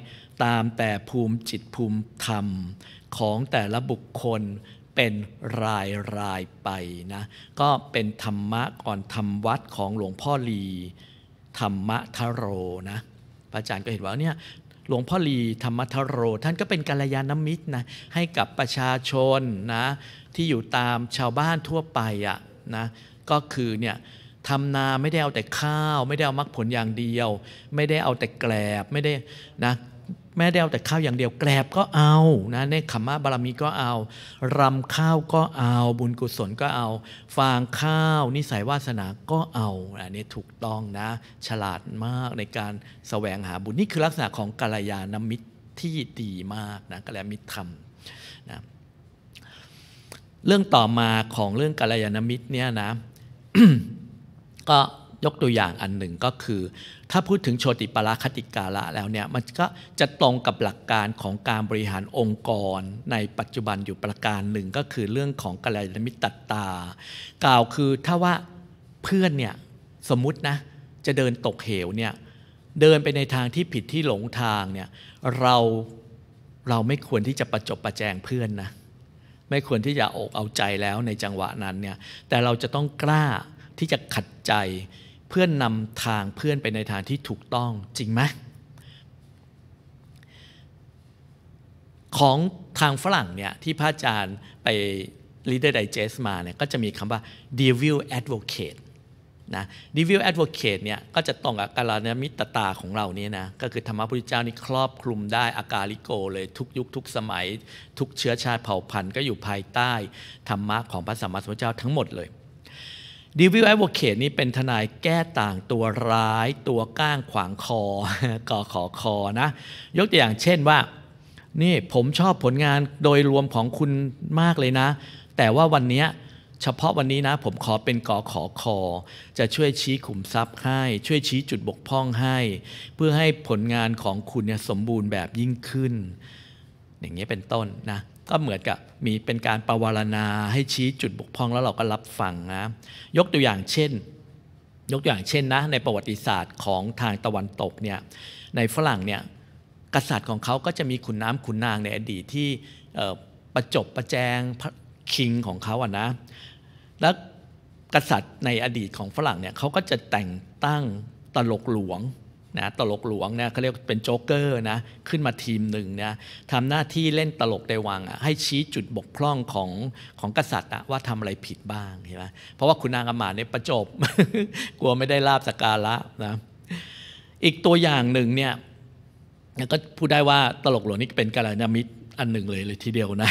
ตามแต่ภูมิจิตภูมิธรรมของแต่ละบุคคลเป็นรายรายไปนะก็เป็นธรรมะก่อนธรรมวัดของหลวงพ่อลี ธรรมะทโรนะอาจารย์ก็เห็นว่าเนี่ยหลวงพ่อลีธรรมทโร ท่านก็เป็นกัลยาณมิตรนะให้กับประชาชนนะที่อยู่ตามชาวบ้านทั่วไปอะ่ะนะก็คือเนี่ยทำนาไม่ได้เอาแต่ข้าว ไม่ได้เอามักผลอย่างเดียว ไม่ได้เอาแต่แกลบไม่ได้นะแม่ได้เอาแต่ข้าวอย่างเดียวแกลบก็เอานะเนคขมะบารมีก็เอารำข้าวก็เอาบุญกุศลก็เอา ฟางข้าวนิสัยวาสนาก็เอาอันนี้ถูกต้องนะ ฉลาดมากในการสแสวงหาบุญนี่คือลักษณะของกัลยาณมิตรที่ดีมากนะกัลยาณมิตรธรรมเรื่องต่อมาของเรื่องกัลยาณมิตรเนี่ยนะ ก็ยกตัวอย่างอันหนึ่งก็คือ ถ้าพูดถึงโชติปราคติกาละแล้วเนี่ย มันก็จะตรงกับหลักการของการบริหารองค์กรในปัจจุบันอยู่ประการหนึ่งก็คือเรื่องของกัลยาณมิตรตัตา กล่าวคือถ้าว่าเพื่อนเนี่ยสมมตินะ จะเดินตกเหวเนี่ย เดินไปในทางที่ผิดที่หลงทางเนี่ยเราเราไม่ควรที่จะประจบประแจงเพื่อนนะไม่ควรที่จะอกเอาใจแล้วในจังหวะนั้นเนี่ย แต่เราจะต้องกล้าที่จะขัดใจเพื่อนนำทางเพื่อนไปในทางที่ถูกต้องจริงไหมของทางฝรั่งเนี่ยที่พระอาจารย์ไป Reader Digest มาเนี่ย ก็จะมีคำว่า devil advocate นะดีวิลแอดวอ c a t เนี่ยก็จะตรงกับกาลนมิตตาของเราเนี่ยนะ ก็คือธรรมะพุทธเจ้านี่ครอบคลุมได้อากาลิโกเลยทุกยุค ทุกสมัย ทุกเชื้อชาติเผ่าพันธุ์ ก็อยู่ภายใต้ธรรมะของพระสัมมาสัมพุทธเจ้าทั้งหมดเลยดีวิลแอดวอ c a t นี่เป็นทนายแก้ต่างตัวร้าย ตัวก้างขวางคอกอขอคอนะยกตัวอย่างเช่นว่า นี่ผมชอบผลงานโดยรวมของคุณมากเลยนะ แต่ว่าวันนี้เฉพาะวันนี้นะผมขอเป็นกอขอคอจะช่วยชี้ขุมทรัพย์ให้ ช่วยชี้จุดบกพร่องให้ เพื่อให้ผลงานของคุณเนี่ยสมบูรณ์แบบยิ่งขึ้น อย่างเงี้ยเป็นต้นนะก็เหมือนกับมีเป็นการประวารณาให้ชี้จุดบกพร่อง แล้วเราก็รับฟังนะยกตัวอย่างเช่น ยกตัวอย่างเช่นนะในประวัติศาสตร์ของทางตะวันตกเนี่ยในฝรั่งเนี่ยกษัตริย์ของเขาก็จะมีขุนน้ำขุนนางในอดีตที่ประจบประแจงคิง ของเขาอะนะแล้วกษัตริย์ในอดีตของฝรั่งเนี่ยเขาก็จะแต่งตั้งตลกหลวงนะตลกหลวงเนี่ยเขาเรียกเป็นโจ๊กเกอร์นะขึ้นมาทีมหนึ่งนะทำหน้าที่เล่นตลกในวังอ่ะให้ชี้จุดบกพร่องของของกษัตริย์อ่ะว่าทำอะไรผิดบ้างใช่ไหมเพราะว่าคุณนางอมาเนี่ยประจบ กลัวไม่ได้ลาบสการะนะอีกตัวอย่างหนึ่งเนี่ยก็พูดได้ว่าตลกหลวงนี่เป็นกาลนามิตรอันหนึ่งเลยเลยทีเดียวนะ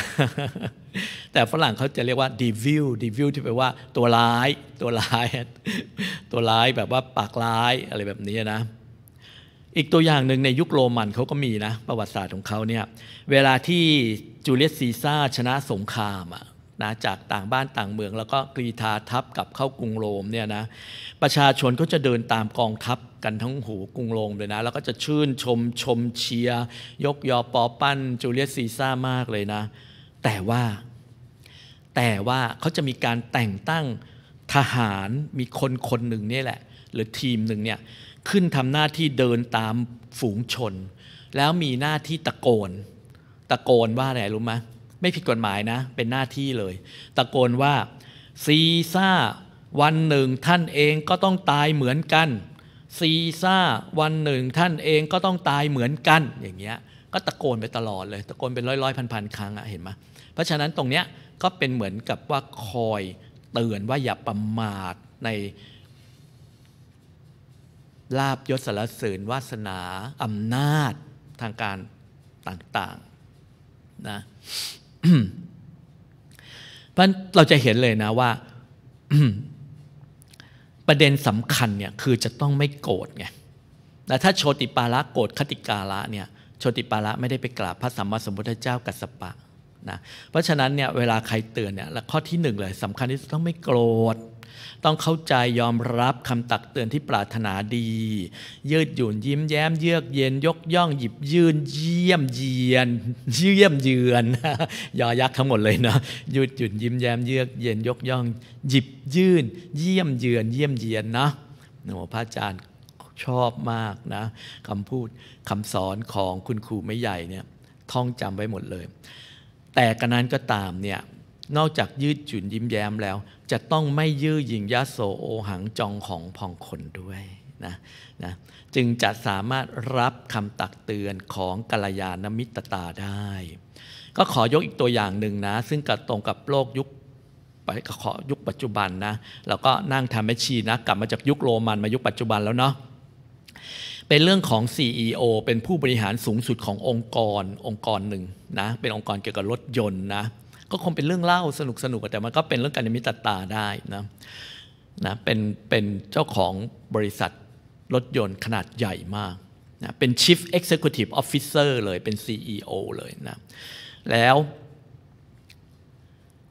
แต่ฝรั่งเขาจะเรียกว่า devil devil ที่แปลว่าตัวร้าย ตัวร้ายตัวร้าย แบบว่าปากร้ายอะไรแบบนี้นะ อีกตัวอย่างหนึ่งในยุคโรมันเขาก็มีนะ ประวัติศาสตร์ของเขาเนี่ยเวลาที่จูเลียสซีซ่าชนะสงครามอะนะจากต่างบ้านต่างเมืองแล้วก็กรีธาทัพกับเข้ากรุงโรมเนี่ยนะประชาชนก็จะเดินตามกองทัพกันทั้งหูกรุงโรมเลยนะแล้วก็จะชื่นชมชมเชียร์ยกยอปอปั้นจูเลียสซีซ่ามากเลยนะ แต่ว่า แต่ว่าเขาจะมีการแต่งตั้งทหารมีคนคนหนึ่งนี่แหละ หรือทีมหนึ่งเนี่ยขึ้นทำหน้าที่เดินตามฝูงชน แล้วมีหน้าที่ตะโกน ตะโกนว่าอะไรรู้ไหมไม่ผิดกฎหมายนะ เป็นหน้าที่เลย ตะโกนว่า ซีซ่าวันหนึ่งท่านเองก็ต้องตายเหมือนกันซีซ่าวันหนึ่งท่านเองก็ต้องตายเหมือนกันอย่างเงี้ยก็ตะโกนไปตลอดเลยตะโกนเป็นร้อยร้อยพันพันครั้งอะเห็นไหมเพราะฉะนั้นตรงเนี้ยก็เป็นเหมือนกับว่าคอยเตือนว่าอย่าประมาทในลาบยศสารเสริญวาสนาอำนาจทางการต่างๆนะเพราะเราจะเห็นเลยนะว่า ประเด็นสำคัญเนี่ย คือจะต้องไม่โกรธไงแต่ถ้าโชติปาระโกรธคติกาละ เนี่ย โชติปาระไม่ได้ไปกราบ พระสัมมาสัมพุทธเจ้ากัสสปะ นะ เพราะฉะนั้นเนี่ยเวลาใครเตือนเนี่ยข้อที่หนึ่งเลยสำคัญที่สุดต้องไม่โกรธต้องเข้าใจยอมรับคำตักเตือนที่ปรารถนาดียืดหยุ่นยิ้มแย้มเยือกเย็นยกย่องหยิบยืนเยี่ยมเยียนเยี่ยมเยือนยอยักษ์ทั้งหมดเลยเนาะยืดหยุ่นยิ้มแย้มเยือกเย็นยกย่องหยิบยื่นเยี่ยมเยือน เยี่ยมเยียนนะโอ้พระอาจารย์ชอบมากนะคำพูดคำสอนของคุณครูไม่ใหญ่เนี่ยท่องจำไว้หมดเลย แต่กระนั้นก็ตามเนี่ยนอกจากยืดหยุ่นยิ้มแย้มแล้ว จะต้องไม่ยื้อยิงยะโสโอหังจองของพองคนด้วยนะนะจึงจะสามารถรับคำตักเตือนของกัลยาณมิตรตาได้ ก็ขอยกอีกตัวอย่างหนึ่งนะซึ่งกระตรงกับโลกยุคไปขอยุคปัจจุบันนะเราก็นั่งทำแมชชีนะ กลับมาจากยุคโรมันมายุคปัจจุบันแล้วเนาะเป็นเรื่องของ CEO เป็นผู้บริหารสูงสุดขององค์กรองค์กรหนึ่งนะเป็นองค์กรเกี่ยวกับรถยนต์นะก็คงเป็นเรื่องเล่าสนุกสนุกแต่มันก็เป็นเรื่องการมิตตาได้นะนะเป็นเป็นเจ้าของบริษัทรถยนต์ขนาดใหญ่มากนะเป็น Chief Executive Officer เลยเป็น CEO เลยนะแล้ว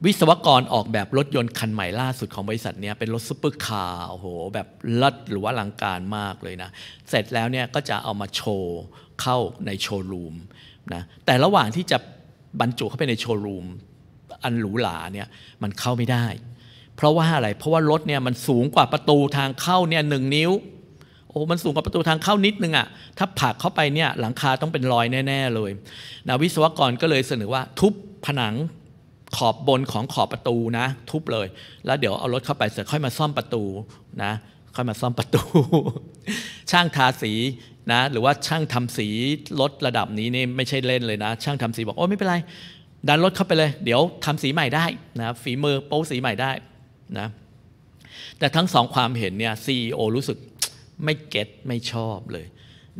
วิศวกรออกแบบรถยนต์คันใหม่ล่าสุดของบริษัทเนี้ยเป็นรถซุปเปอร์คาร์โอ้โห แบบลัดหรือว่าลังการมากเลยนะเสร็จแล้วเนี่ยก็จะเอามาโชว์เข้าในโชว์รูมนะแต่ระหว่างที่จะบรรจุเข้าไปในโชว์รูมอันหรูหราเนี่ยมันเข้าไม่ได้ เพราะว่าอะไรเพราะว่ารถเนี่ยมันสูงกว่าประตูทางเข้าเนี่ยหนึ่งนิ้ว โอ้มันสูงกว่าประตูทางเข้านิดนึงอะ่ะถ้าผลักเข้าไปเนี่ยหลังคาต้องเป็นรอยแน่ ๆเลยนะวิศวกรก็เลยเสนอว่าทุบผนังขอบบนของขอบประตูนะ ทุบเลย แล้วเดี๋ยวเอารถเข้าไปเสร็จค่อยมาซ่อมประตูนะค่อยมาซ่อมประตู ช่างทาสีนะ หรือว่าช่างทำสีรถระดับนี้นี่ไม่ใช่เล่นเลยนะ ช่างทำสีบอกโอ้ไม่เป็นไรดันรถเข้าไปเลย เดี๋ยวทำสีใหม่ได้นะฝีมือโป๊สีใหม่ได้นะแต่ทั้งสองความเห็นเนี่ยซีอรู้สึกไม่เก็ตไม่ชอบเลย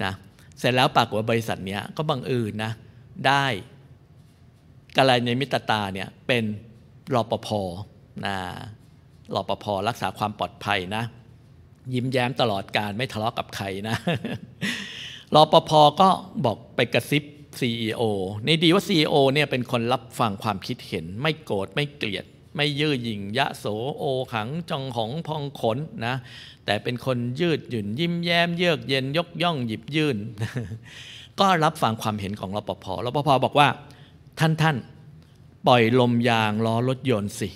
นะเสร็จแล้วปากว่าบริษัทเนี้ยก็บังเอิญนนะได้กาลในมิตรตาเนี่ยเป็นรอปภนะรอปภรักษาความปลอดภัยนะ ยิ้มแย้มตลอดการไม่ทะเลาะกับใครนะรอปภก็บอกไปกระซิบ CEO ในดีว่า CEO เนี่ย เป็นคนรับฟังความคิดเห็นไม่โกรธไม่เกลียด ไม่เย่อหยิ่งยะโสโอขัง จองของพองขนนะแต่เป็นคนยืดหยุ่นยิ้มแย้ม เยือกเย็นยกย่องหยิบยื่นก็รับฟังความเห็นของรปภรปภบอกว่าท่านท่านปล่อยลมยาง ล้อรถยนต์ สิ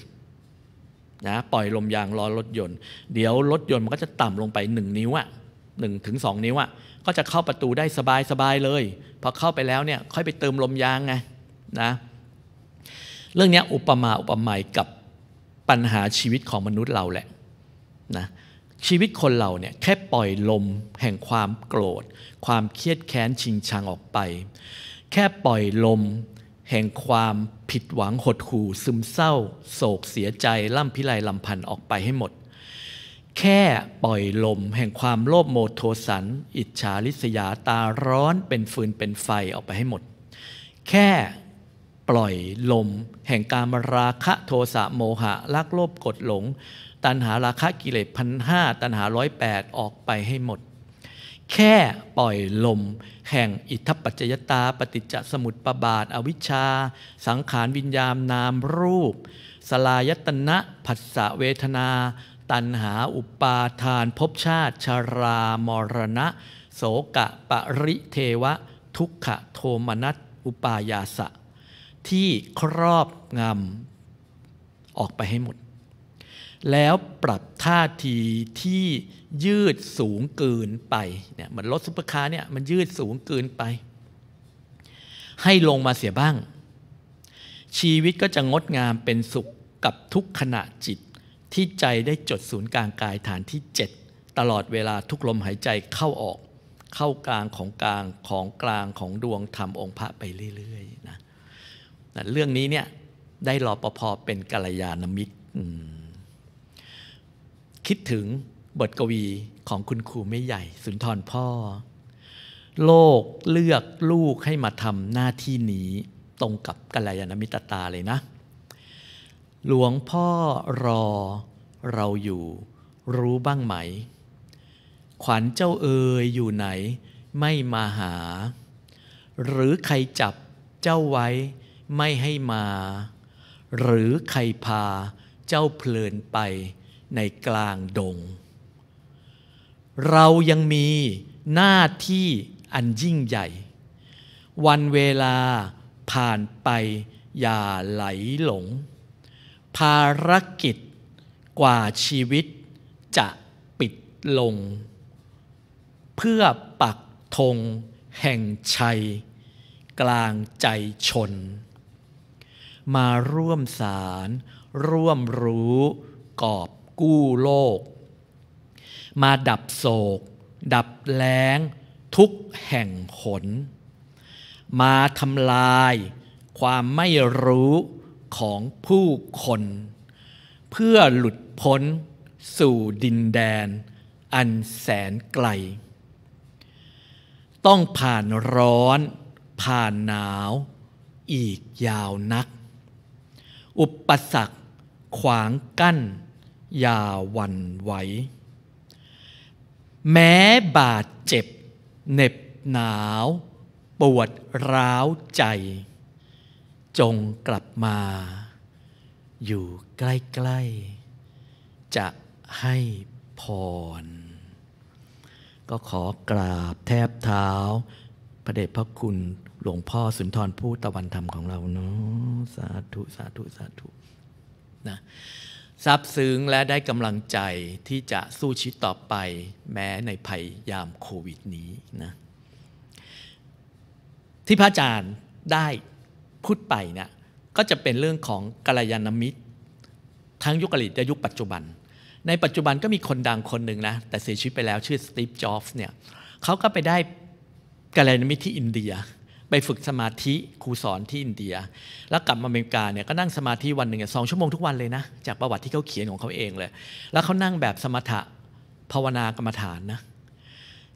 นะปล่อยลมยางล้อรถยนต์ เดี๋ยวรถยนต์มันก็จะต่ำลงไปหนึ่งนิ้วอะหนึ่งถึงสองนิ้วอะก็จะเข้าประตูได้สบายๆเลยพอเข้าไปแล้วเนี่ยค่อยไปเติมลมยางไงนะ เรื่องนี้อุปมาอุปไมยกับปัญหาชีวิตของมนุษย์เราแหละนะชีวิตคนเราเนี่ยแค่ปล่อยลมแห่งความโกรธ ความเครียดแค้นชิงชังออกไป แค่ปล่อยลมแห่งความผิดหวังหดหู่ซึมเศร้า โศกเสียใจล่ำพิไรลำพันออกไปให้หมดแค่ปล่อยลมแห่งความโลภโมโทสันอิจฉาริษยาตาร้อนเป็นฟืนเป็นไฟออกไปให้หมด แค่ปล่อยลมแห่งการมราคะโทสะโมหะลักโลภกดหลงตันหาราคะกิเลสพันห้าตันหาร้อยแปดออกไปให้หมด แค่ปล่อยลมแห่งอิทธปัจจยตาปฏิจจสมุตปบาทอวิชชา สังขารวิญญาณนามรูปสลายตนะผัสสะเวทนาตัณหาอุปาทานภพชาติชรามรณะ โสกะปริเทวะ ทุกขโทมนัสอุปายาสะที่ครอบงำออกไปให้หมด แล้วปรับท่าทีที่ยืดสูงเกินไปเนี่ยเหมือนรถซุปเปอร์คาร์เนี่ยมันยืดสูงเกินไป ให้ลงมาเสียบ้าง ชีวิตก็จะงดงามเป็นสุขกับทุกขณะจิตที่ใจได้จดศูนย์กลางกายฐานที่ 7 ตลอดเวลาทุกลมหายใจเข้าออกเข้ากลางของกลางของกลางของดวงทำองค์พระไปเรื่อยๆนะนะเรื่องนี้เนี่ยได้รอปภเป็นกัลยาณมิตรคิดถึงบทกวีของคุณครูไม่ใหญ่ สุนทรพ่อ โลกเลือกลูกให้มาทำหน้าที่นี้ตรงกับกัลยาณมิตรตาเลยนะหลวงพ่อรอเราอยู่รู้บ้างไหม ขวัญเจ้าเอ๋ยอยู่ไหนไม่มาหา หรือใครจับเจ้าไว้ไม่ให้มา หรือใครพาเจ้าเพลินไปในกลางดง เรายังมีหน้าที่อันยิ่งใหญ่ วันเวลาผ่านไปอย่าไหลหลงภารกิจกว่าชีวิตจะปิดลง เพื่อปักธงแห่งชัยกลางใจชน มาร่วมสารร่วมรู้กอบกู้โลก มาดับโศก ดับแล้ง ทุกแห่งขน มาทำลายความไม่รู้ของผู้คน เพื่อหลุดพ้นสู่ดินแดน อันแสนไกล ต้องผ่านร้อนผ่านหนาว อีกยาวนัก อุปสรรคขวางกั้นอย่าหวั่นไหวแม้บาดเจ็บเหน็บหนาว ปวดร้าวใจจงกลับมาอยู่ใกล้ ๆ จะให้พร ก็ขอกราบแทบเท้า พระเดชพระคุณหลวงพ่อสุนทรผู้ตะวันธรรมของเราเนาะสาธุ สาธุ สาธุนะซับซึ้งและได้กำลังใจที่จะสู้ชีวิตต่อไปแม้ในภัยยามโควิดนี้นะที่พระอาจารย์ได้พูดไปเนี่ยก็จะเป็นเรื่องของกัลยาณมิตร ทั้งยุคอดีตและยุคปัจจุบัน ในปัจจุบันก็มีคนดังคนหนึ่งนะ แต่เสียชีวิตไปแล้วชื่อสตีฟจ็อบส์เนี่ยเขาก็ไปได้กัลยาณมิตรที่อินเดีย ไปฝึกสมาธิครูสอนที่อินเดีย แล้วกลับมาอเมริกาเนี่ยก็นั่งสมาธิวันหนึ่งสองชั่วโมงทุกวันเลยนะ จากประวัติที่เขาเขียนของเขาเองเลย แล้วเขานั่งแบบสมถะภาวนากรรมฐานนะ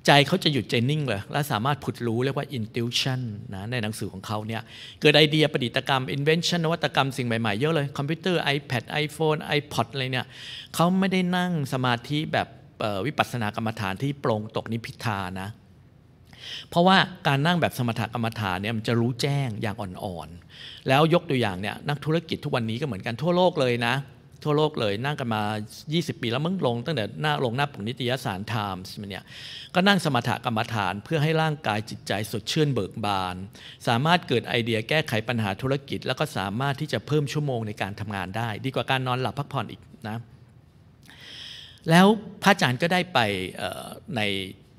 ใจเขาจะหยุดใจนิ่งเลย และสามารถผุดรู้ เรียกว่า intuition นะในหนังสือของเขาเนี่ยเกิดไอเดียประดิษฐกรรม invention นวัตกรรมสิ่งใหม่ๆ เยอะเลยคอมพิวเตอร์ iPad iPhone iPod อะไรเนี่ยเขาไม่ได้นั่งสมาธิแบบวิปัสสนากรรมฐานที่โปร่งตกนิพิทานะ เพราะว่าการนั่งแบบสมถกรรมฐานเนี่ยมันจะรู้แจ้งอย่างอ่อนๆ แล้วยกตัวอย่างเนี่ยนักธุรกิจทุกวันนี้ก็เหมือนกันทั่วโลกเลยนะทั่วโลกเลยนั่งกันมา 20 ปีแล้วมึงลง ตั้งแต่หน้าลงหน้าปงนิตยสารไทมส์เนี่ยก็นั่งสมถิกรรมฐานเพื่อให้ร่างกายจิตใจสดชื่นเบิกบาน สามารถเกิดไอเดียแก้ไขปัญหาธุรกิจ แล้วก็สามารถที่จะเพิ่มชั่วโมงในการทำงานได้ ดีกว่าการนอนหลับพักผ่อนอีกนะ แล้วพระอาจารย์ก็ได้ไปใน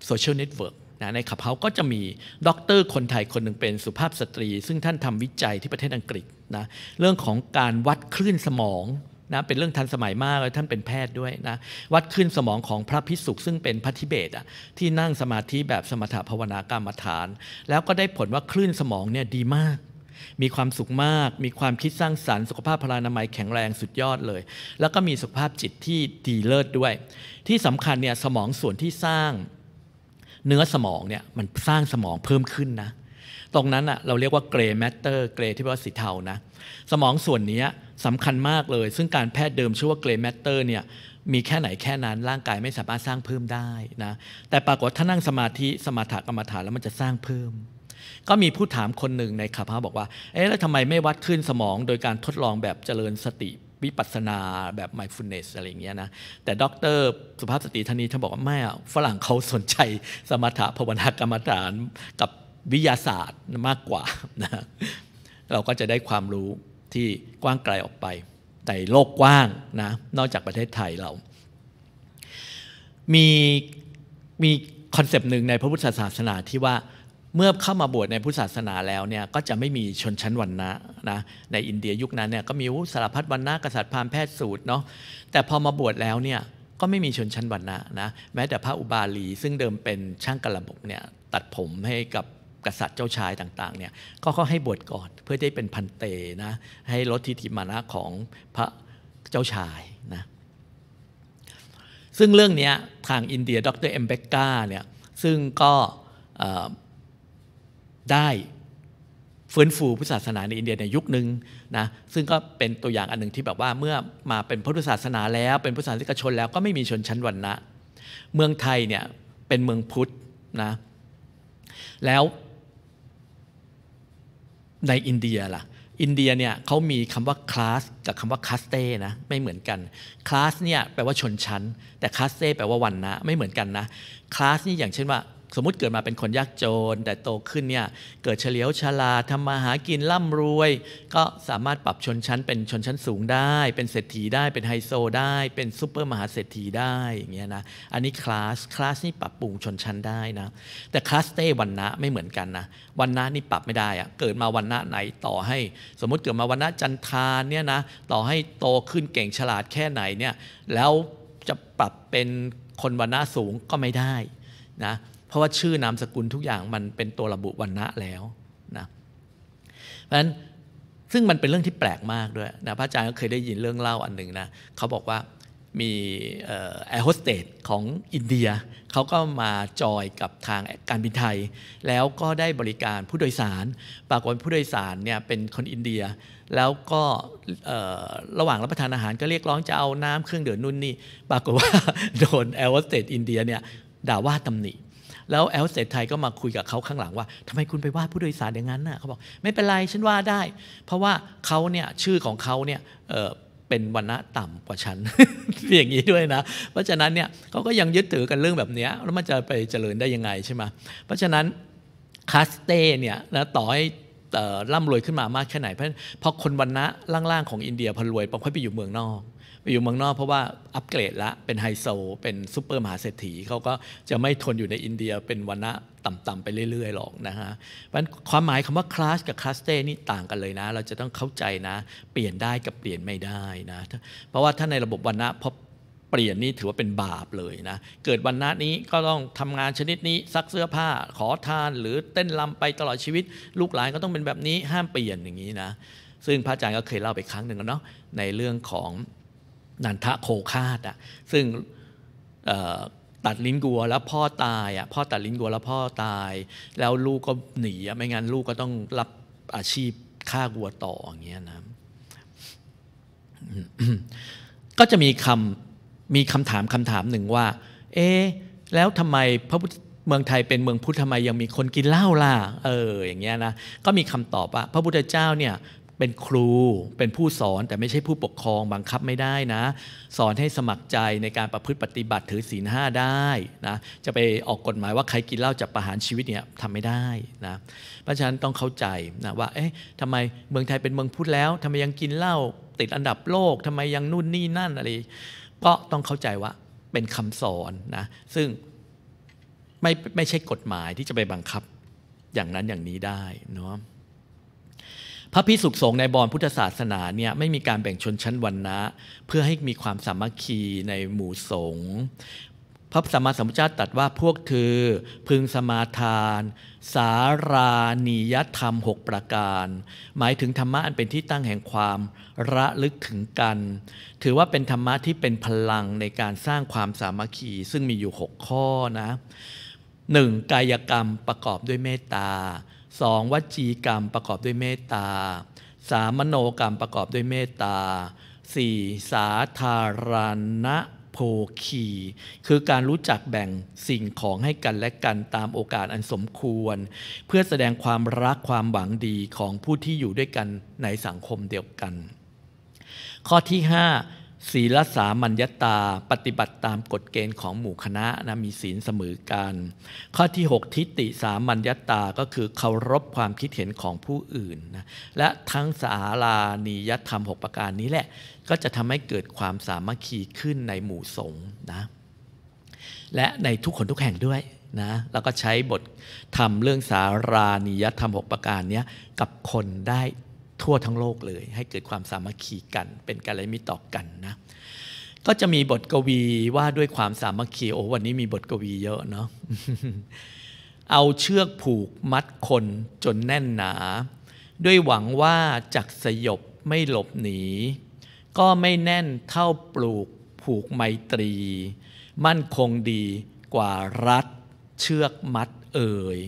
โซเชียลเน็ตเวิร์กนะในขับเฮาก็จะมีด็อกเตอร์คนไทยคนหนึ่งเป็นสุภาพสตรี ซึ่งท่านทำวิจัยที่ประเทศอังกฤษนะเรื่องของการวัดคลื่นสมองนะเป็นเรื่องทันสมัยมากเลยท่านเป็นแพทย์ด้วยนะวัดขึ้นสมองของพระพิสุซึ่งเป็นพระทิเบตอ่ะที่นั่งสมาธิแบบสมถภาวนากรรมฐาน แล้วก็ได้ผลว่าคลื่นสมองเนี่ยดีมาก มีความสุขมาก มีความคิดสร้างสารรค์สุขภาพพลานามัยแข็งแรงสุดยอดเลย แล้วก็มีสุขภาพจิตที่ดีเลิศด้วย ที่สำคัญเนี่ยสมองส่วนที่สร้างเนื้อสมองเนี่ยมันสร้างสมองเพิ่มขึ้นนะตรงนั้นอะเราเรียกว่าเกรย์แมตเตอร์ เกรย์ที่แปลว่าสีเทานะ สมองส่วนนี้สำคัญมากเลย ซึ่งการแพทย์เดิมชื่อว่าเกรย์แมตเตอร์เนี่ยมีแค่ไหนแค่นั้น ร่างกายไม่สามารถสร้างเพิ่มได้นะแต่ปรากฏถ้านั่งสมาธิสมาถกรรมฐานแล้วมันจะสร้างเพิ่ม ก็มีผู้ถามคนหนึ่งในขาพาบอกว่าเอ๊ะแล้วทำไมไม่วัดขึ้นสมองโดยการทดลองแบบเจริญสติวิปัสนาแบบ mindfulness อะไรอย่างเงี้ยนะแต่ด็ออกเตร์สุภาพสตรีธนีท่านบอกว่าไม่อะฝรั่งเขาสนใจสมถะภาวนากรรมฐานกับวิทยาศาสตร์มากกว่านะเราก็จะได้ความรู้ที่กว้างไกลออกไปในโลกกว้างนะนอกจากประเทศไทยเรา มีมีคอนเซปต์หนึ่งในพระพุทธศาสนาที่ว่าเมื่อเข้ามาบวชในพุทธศาสนาแล้วเนี่ยก็จะไม่มีชนชั้นวรรณะนะ ในอินเดียยุคนั้นเนี่ยก็มีสารพัดวรรณะกษัตริย์พราหมณ์แพทย์สูตรเนาะแต่พอมาบวชแล้วเนี่ยก็ไม่มีชนชั้นวรรณะนะ แม้แต่พระอุบาลีซึ่งเดิมเป็นช่างกระบบเนี่ยตัดผมให้กับกษัตริย์เจ้าชายต่างๆเนี่ยก็เขาให้บวชก่อนเพื่อได้เป็นพันเตนะให้ลดทิฐิมานะของพระเจ้าชายนะซึ่งเรื่องนี้ทางอินเดียดรเอมเบกกาเนี่ยซึ่งก็ได้ฟื้นฟูพุทธศาสนาในอินเดียในยุคหนึ่งนะซึ่งก็เป็นตัวอย่างอันหนึ่งที่แบบว่าเมื่อมาเป็นพุทธศาสนาแล้วเป็นพุทธศาสนิกชนแล้วก็ไม่มีชนชั้นวรรณะเมืองไทยเนี่ยเป็นเมืองพุทธนะแล้วในอินเดียล่ะ อินเดียเนี่ยเขามีคำว่าคลาสกับคำว่าคัสเต้นะ ไม่เหมือนกันคลาสเนี่ยแปลว่าชนชั้น แต่คัสเต้แปลว่าวันนะ ไม่เหมือนกันนะคลาสนี่อย่างเช่นว่าสมมุติเกิดมาเป็นคนยากจน แต่โตขึ้นเนี่ยเกิดเฉลียวฉลาดทำมาหากินร่ำรวย ก็สามารถปรับชนชั้นเป็นชนชั้นสูงได้ เป็นเศรษฐีได้เป็นไฮโซได้ เป็นซูเปอร์มหาเศรษฐีได้อย่างเงี้ยนะอันนี้คลาสคลาสนี่ปรับปรุงชนชั้นได้นะแต่คลาสเต้วันนะไม่เหมือนกันนะวันนะนี่ปรับไม่ได้อะเกิดมาวันนะไหนต่อให้ สมมติเกิดมาวันนะจันทานเนี่ยนะ ต่อให้โตขึ้นเก่งฉลาดแค่ไหนเนี่ย แล้วจะปรับเป็นคนวันนะสูงก็ไม่ได้นะเพราะว่าชื่อนามสกุลทุกอย่างมันเป็นตัวระบุวันณะแล้วนะเพราะฉะนั้นซึ่งมันเป็นเรื่องที่แปลกมากด้วยนะพระอาจารย์ก็เคยได้ยินเรื่องเล่าอันหนึ่งนะเขาบอกว่ามีแอร์โฮสเตสของอินเดียเขาก็มาจอยกับทางการบินไทย แล้วก็ได้บริการผู้โดยสาร ปรากฏผู้โดยสารเนี่ยเป็นคนอินเดีย แล้วก็ระหว่างรับประทานอาหารก็เรียกร้องจะเอาน้ำเครื่องเดือดนุ่นนี่ปรากฏว่าโดนแอร์โฮสเตสอินเดียเนี่ยด่าว่าตำหนิแล้วแอลเซตไทยก็มาคุยกับเขาข้างหลังว่าทำไมคุณไปว่าผู้โดยสารอย่างนั้นน่ะเขาบอก ไม่เป็นไร ฉันว่าได้ เพราะว่าเขาเนี่ยชื่อของเขาเนี่ยเป็นวรรณะต่ำกว่าฉันอย่างนี้ด้วยนะ เพราะฉะนั้นเนี่ยเขาก็ยังยึดถือกันเรื่องแบบนี้แล้วมันจะไปเจริญได้ยังไงใช่ไหมเพราะฉะนั้นคาสเต้เนี่ยนะต่อให้ร่ำรวยขึ้นมามากแค่ไหน เพราะพอคนวันณะล่างๆของอินเดียพอรวยพอค่อยไปอยู่เมืองนอกปอยู่เมืองนอกเพราะว่าอัปเกรดละเป็นไฮโซ เป็นซูเปอร์มหาเศรษฐีเขาก็จะไม่ทนอยู่ในอินเดียเป็นวันณะต่ำๆไปเรื่อยๆหรอกนะฮะเพราะฉะนั้นความหมายคำว่าคลาสกับคลาสเต้นี่ต่างกันเลยนะ เราจะต้องเข้าใจนะ เปลี่ยนได้กับเปลี่ยนไม่ได้นะ เพราะว่าถ้าในระบบวันณะพอเปลี่ยนนี่ถือว่าเป็นบาปเลยนะเกิดวันนันี้ก็ต้องทำงานชนิดนี้ซักเสื้อผ้าขอทาน หรือเต้นลำไปตลอดชีวิต ลูกหลานก็ต้องเป็นแบบนี้ห้ามเปลี่ยนอย่างนี้นะ ซึ่งพระอาจารย์ก็เคยเล่าไปครั้งหนึ่งแล้วเนาะในเรื่องของนันทะโคคาตอ่ะซึ่งตัดลิ้นกัวแล้วพ่อตายอ่ะพ่อตัดลิ้นกัวแล้วพ่อตาย แล้วลูกก็หนีอ่ะไม่งั้นลูกก็ต้องรับอาชีพฆ่ากัวต่ออย่างเงี้ยนะ ก็จะมีคำมีคำถามคำถามหนึ่งว่า เอ๊แล้วทำไมพระพุทธเมืองไทยเป็นเมืองพุทธทำไมยังมีคนกินเหล้าล่ะ เออ อย่างเงี้ยนะ ก็มีคำตอบว่าพระพุทธเจ้าเนี่ยเป็นครูเป็นผู้สอนแต่ไม่ใช่ผู้ปกครอง บังคับไม่ได้นะ สอนให้สมัครใจในการประพฤติปฏิบัติถือศีลห้าได้นะจะไปออกกฎหมายว่าใครกินเหล้าจะประหารชีวิตเนี่ยทำไม่ได้นะเพราะฉะนั้นต้องเข้าใจนะว่า เอ๊ะทำไมเมืองไทยเป็นเมืองพุทธแล้วทำไมยังกินเหล้าติดอันดับโลกทำไมยังนู่นนี่นั่นอะไรก็ต้องเข้าใจว่าเป็นคำสอนนะซึ่งไม่ไม่ใช่กฎหมายที่จะไปบังคับอย่างนั้นอย่างนี้ได้เนาะพระพิสุขสงฆ์ในบอนพุทธศาสนาเนี่ยไม่มีการแบ่งชนชั้นวรรณะเพื่อให้มีความสามัคคีในหมู่สงฆ์พระสัมมาสัมพุทธเจ้าตรัสว่าพวกเธอพึงสมาทาน สารานิยธรรมหกประการ หมายถึงธรรมะอันเป็นที่ตั้งแห่งความระลึกถึงกัน ถือว่าเป็นธรรมะที่เป็นพลังในการสร้างความสามัคคี ซึ่งมีอยู่หข้อนะหนึ่งกายกรรมประกอบด้วยเมตตาสองวจีกรรมประกอบด้วยเมตตาสามโนกรรมประกอบด้วยเมตตาสี่สาธารณโพคี คือการรู้จักแบ่งสิ่งของให้กันและกันตามโอกาสอันสมควร เพื่อแสดงความรักความหวังดีของผู้ที่อยู่ด้วยกันในสังคมเดียวกัน ข้อที่ 5ศีลสามัญญตาปฏิบัติตามกฎเกณฑ์ของหมู่คณะนะมีศีลเสมอกัน ข้อที่6ทิฏฐิสามัญญตาก็คือเคารพความคิดเห็นของผู้อื่นนะและทั้งสารานิยธรรม6ประการนี้แหละ ก็จะทำให้เกิดความสามัคคีขึ้นในหมู่สงฆ์นะและในทุกคนทุกแห่งด้วยนะแล้วก็ใช้บททำเรื่องสารานิยธรรม6ประการนี้กับคนได้ทั่วทั้งโลกเลยให้เกิดความสามัคคีกันเป็นกัลยละมิตรต่อกันนะ ก็จะมีบทกวีว่าด้วยความสามัคคีโอ้วันนี้มีบทกวีเยอะเนาะเอาเชือกผูกมัดคนจนแน่นหนา ด้วยหวังว่าจักสยบไม่หลบหนี ก็ไม่แน่นเท่าปลูกผูกไมตรี มั่นคงดีกว่ารัดเชือกมัดเอ่ย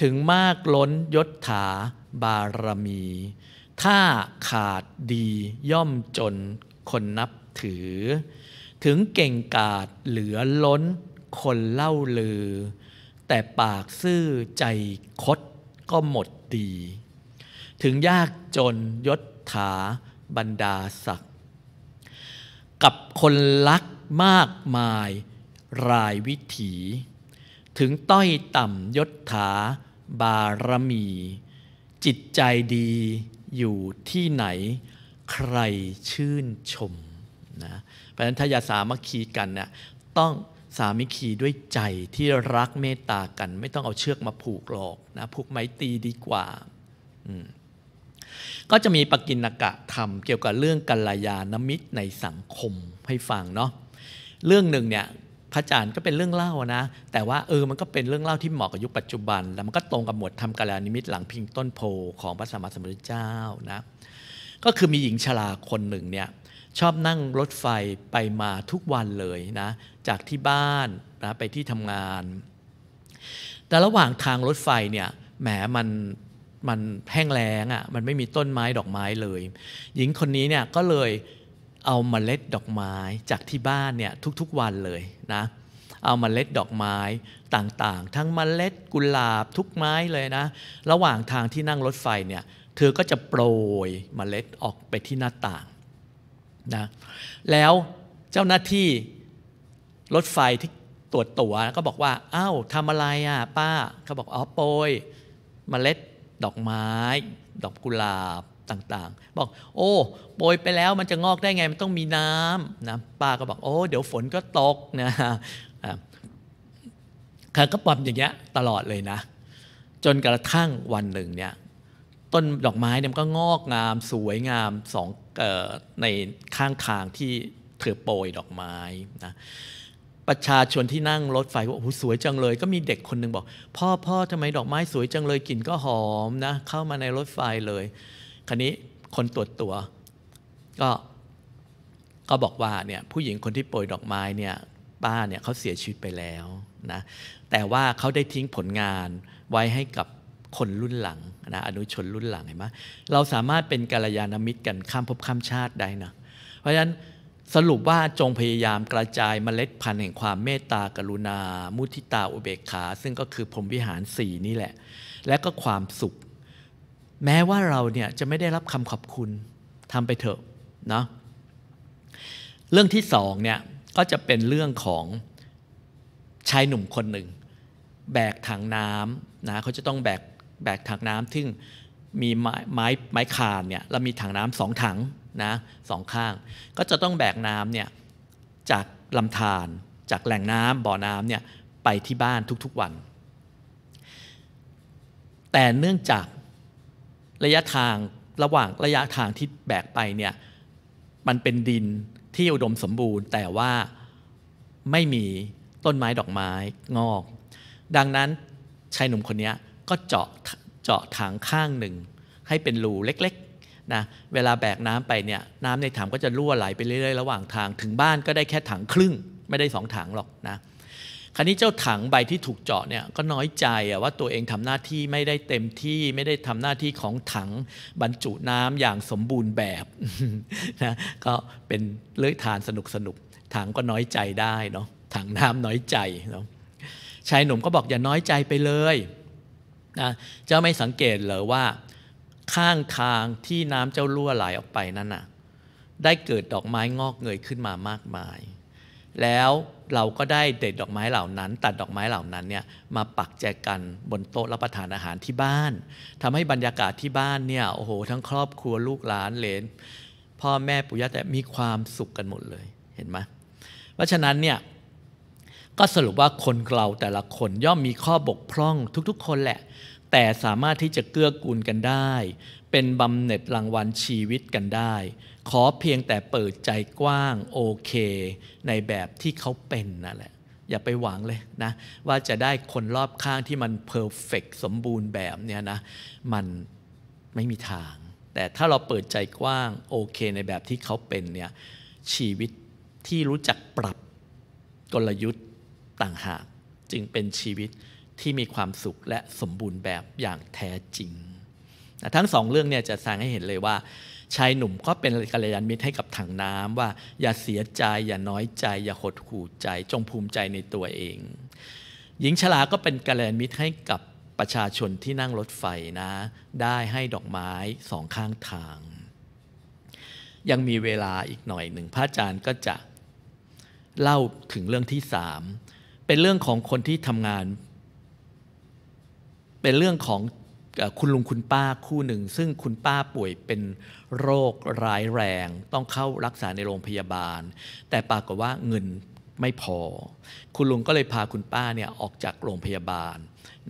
ถึงมากล้นยศถาบารมี ถ้าขาดดีย่อมจนคนนับถือ ถึงเก่งกาจเหลือล้นคนเล่าลือ แต่ปากซื่อใจคดก็หมดดี ถึงยากจนยศถาบรรดาศักดิ์ กับคนลักมากมายรายวิถี ถึงต้อยต่ำยศถาบารมีจิตใจดีอยู่ที่ไหนใครชื่นชม นะเพราะฉะนั้นถ้าอยาสามัคคีกันนะต้องสามัคคีด้วยใจที่รักเมตตากัน ไม่ต้องเอาเชือกมาผูกหลอก นะ ผูกไม้ตีดีกว่า ก็จะมีปกินกะธรรมเกี่ยวกับเรื่องกัลยาณมิตรในสังคมให้ฟังเนาะเรื่องหนึ่งเนี่ยพระจารย์ก็เป็นเรื่องเล่านะ แต่ว่าเออมันก็เป็นเรื่องเล่าที่เหมาะกับยุคปัจจุบัน แล้วมันก็ตรงกับหมวดธรรมกาลานิมิตหลังพิงต้นโพของพระสมมาสมุทรเจ้านะก็คือมีหญิงชราคนหนึ่งเนี่ยชอบนั่งรถไฟไปมาทุกวันเลยนะ จากที่บ้านนะไปที่ทำงาน แต่ระหว่างทางรถไฟเนี่ย แหมมันมันแห้งแล้งอะ่ะมันไม่มีต้นไม้ดอกไม้เลย หญิงคนนี้เนี่ยก็เลยเอามาเล็ดดอกไม้จากที่บ้านเนี่ยทุกๆวันเลยนะเอามาเล็ดดอกไม้ต่างๆ ทั้งมเมล็ดกุหลาบทุกไม้เลยนะระหว่างทางที่นั่งรถไฟเนี่ยเธอก็จะโปรยมเมล็ดออกไปที่หน้าต่างนะแล้วเจ้าหน้าที่ รถไฟที่ตรวจตั๋วก็บอกว่าอา้าวทำอะไรอ่ะป้า เขาบอกอ๋อโปรยมเมล็ดดอกไม้ดอกกุหลาบต่าง ๆบอกโอ้โปรยไปแล้วมันจะงอกได้ไง มันต้องมีน้ำนะป้าก็บอกโอ้เดี๋ยวฝนก็ตกนะรับก็ปรับอย่างเงี้ยตลอดเลยนะ จนกระทั่งวันหนึ่งเนี่ยต้นดอกไม้เนี่ยมันก็งอกงาม สวยงามสองออในข้างทางที่เธอโปรยดอกไม้นะประชาชนที่นั่งรถไฟว่าโอ้สวย จังเลยก็มีเด็กคนหนึ่งบอก พ่อพ่อทำไมดอกไม้สวยจังเลยกลิ่นก็หอมนะเข้ามาในรถไฟเลยคันนี้คนตรวจตัวก็ก็บอกว่าเนี่ยผู้หญิงคนที่โปรยดอกไม้เนี่ยป้าเนี่ยเขาเสียชีวิตไปแล้วนะแต่ว่าเขาได้ทิ้งผลงานไว้ให้กับคนรุ่นหลังนะอนุชนรุ่นหลังเห็นไหมเราสามารถเป็นกัลยาณมิตรกันข้ามภพข้ามชาติได้นะเพราะฉะนั้นสรุปว่าจงพยายามกระจายเมล็ดพันธุ์แห่งความเมตตากรุณา มุทิตาอุเบกขาซึ่งก็คือพรมวิหารสี่นี่แหละ และก็ความสุขแม้ว่าเราเนี่ยจะไม่ได้รับคำขอบคุณทำไปเถอะนะเรื่องที่สองเนี่ยก็จะเป็นเรื่องของ ชายหนุ่มคนหนึ่งแบกถังน้ำนะเขาจะต้องแบกแบกถังน้ำที่มีไม้ไม้ไม้คานเนี่ยแล้วมีถังน้ำสองถังนะสองข้าง ก็จะต้องแบกน้ำเนี่ยจากลำธารจากแหล่งน้ำบ่อน้ำเนี่ยไปที่บ้านทุก ๆวัน แต่เนื่องจากระยะทางระหว่างระยะทางที่แบกไปเนี่ย มันเป็นดินที่อุดมสมบูรณ์ แต่ว่าไม่มีต้นไม้ดอกไม้งอก ดังนั้นชายหนุ่มคนนี้ก็เจาะเจาะถังข้างหนึ่งให้เป็นรูเล็กๆนะเวลาแบกน้ำไปเนี่ยน้ำในถังก็จะรั่วไหลไปเรื่อยๆระหว่างทางถึงบ้านก็ได้แค่ถังครึ่งไม่ได้สองถังหรอกนะคราวนี้เจ้าถังใบที่ถูกเจาะเนี่ย ก็น้อยใจว่าตัวเองทำหน้าที่ไม่ได้เต็มที่ไม่ได้ทำหน้าที่ของถังบรรจุน้ำอย่างสมบูรณ์แบบนะก็เป็นเลือยทานสนุกสนุก ถังก็น้อยใจได้เนาะถังน้ำน้อยใจเนาะชายหนุ่มก็บอกอย่าน้อยใจไปเลยนะเจ้าไม่สังเกตเหรอว่า ข้างทางที่น้ำเจ้ารั่วไหลออกไปนั้นน่ะได้เกิดดอกไม้งอกเงยขึ้นมามากมาย แล้วเราก็ได้เด็ดดอกไม้เหล่านั้น ตัดดอกไม้เหล่านั้นเนี่ยมาปักแจกันบนโต๊ะรับประทานอาหารที่บ้าน ทำให้บรรยากาศที่บ้านเนี่ยโอ้โห ทั้งครอบครัวลูกหลานเหลนพ่อแม่ปุยาแต่มีความสุขกันหมดเลยเห็นไหมเพราะฉะนั้นเนี่ยก็สรุปว่าคนเราแต่ละคนย่อมมีข้อบกพร่อง ทุกๆ คนแหละ แต่สามารถที่จะเกื้อกูลกันได้ เป็นบำเหน็จรางวัลชีวิตกันได้ขอเพียงแต่เปิดใจกว้างโอเคในแบบที่เขาเป็นนั่นแหละอย่าไปหวังเลยนะว่าจะได้คนรอบข้างที่มันเพอร์เฟกสมบูรณ์แบบเนี่ยนะมันไม่มีทาง แต่ถ้าเราเปิดใจกว้างโอเค ในแบบที่เขาเป็นเนี่ยชีวิตที่รู้จักปรับกลยุทธ์ต่างหากจึงเป็นชีวิตที่มีความสุขและสมบูรณ์แบบอย่างแท้จริงทั้งสองเรื่องเนี่ยจะสดงให้เห็นเลยว่าชายหนุ่มก็เป็นกัลยาณมิตรให้กับถังน้ำว่า อย่าเสียใจอย่าน้อยใจอย่าหดหู่ใจจงภูมิใจในตัวเอง หญิงชราก็เป็นกัลยาณมิตรให้กับประชาชนที่นั่งรถไฟนะได้ให้ดอกไม้สองข้างทาง ยังมีเวลาอีกหน่อยหนึ่งพระอาจารย์ก็จะเล่าถึงเรื่องที่สามเป็นเรื่องของคนที่ทำงาน เป็นเรื่องของคุณลุงคุณป้าคู่หนึ่ง ซึ่งคุณป้าป่วยเป็นโรคร้ายแรง ต้องเข้ารักษาในโรงพยาบาล แต่ปรากฏว่าเงินไม่พอ คุณลุงก็เลยพาคุณป้าเนี่ยออกจากโรงพยาบาล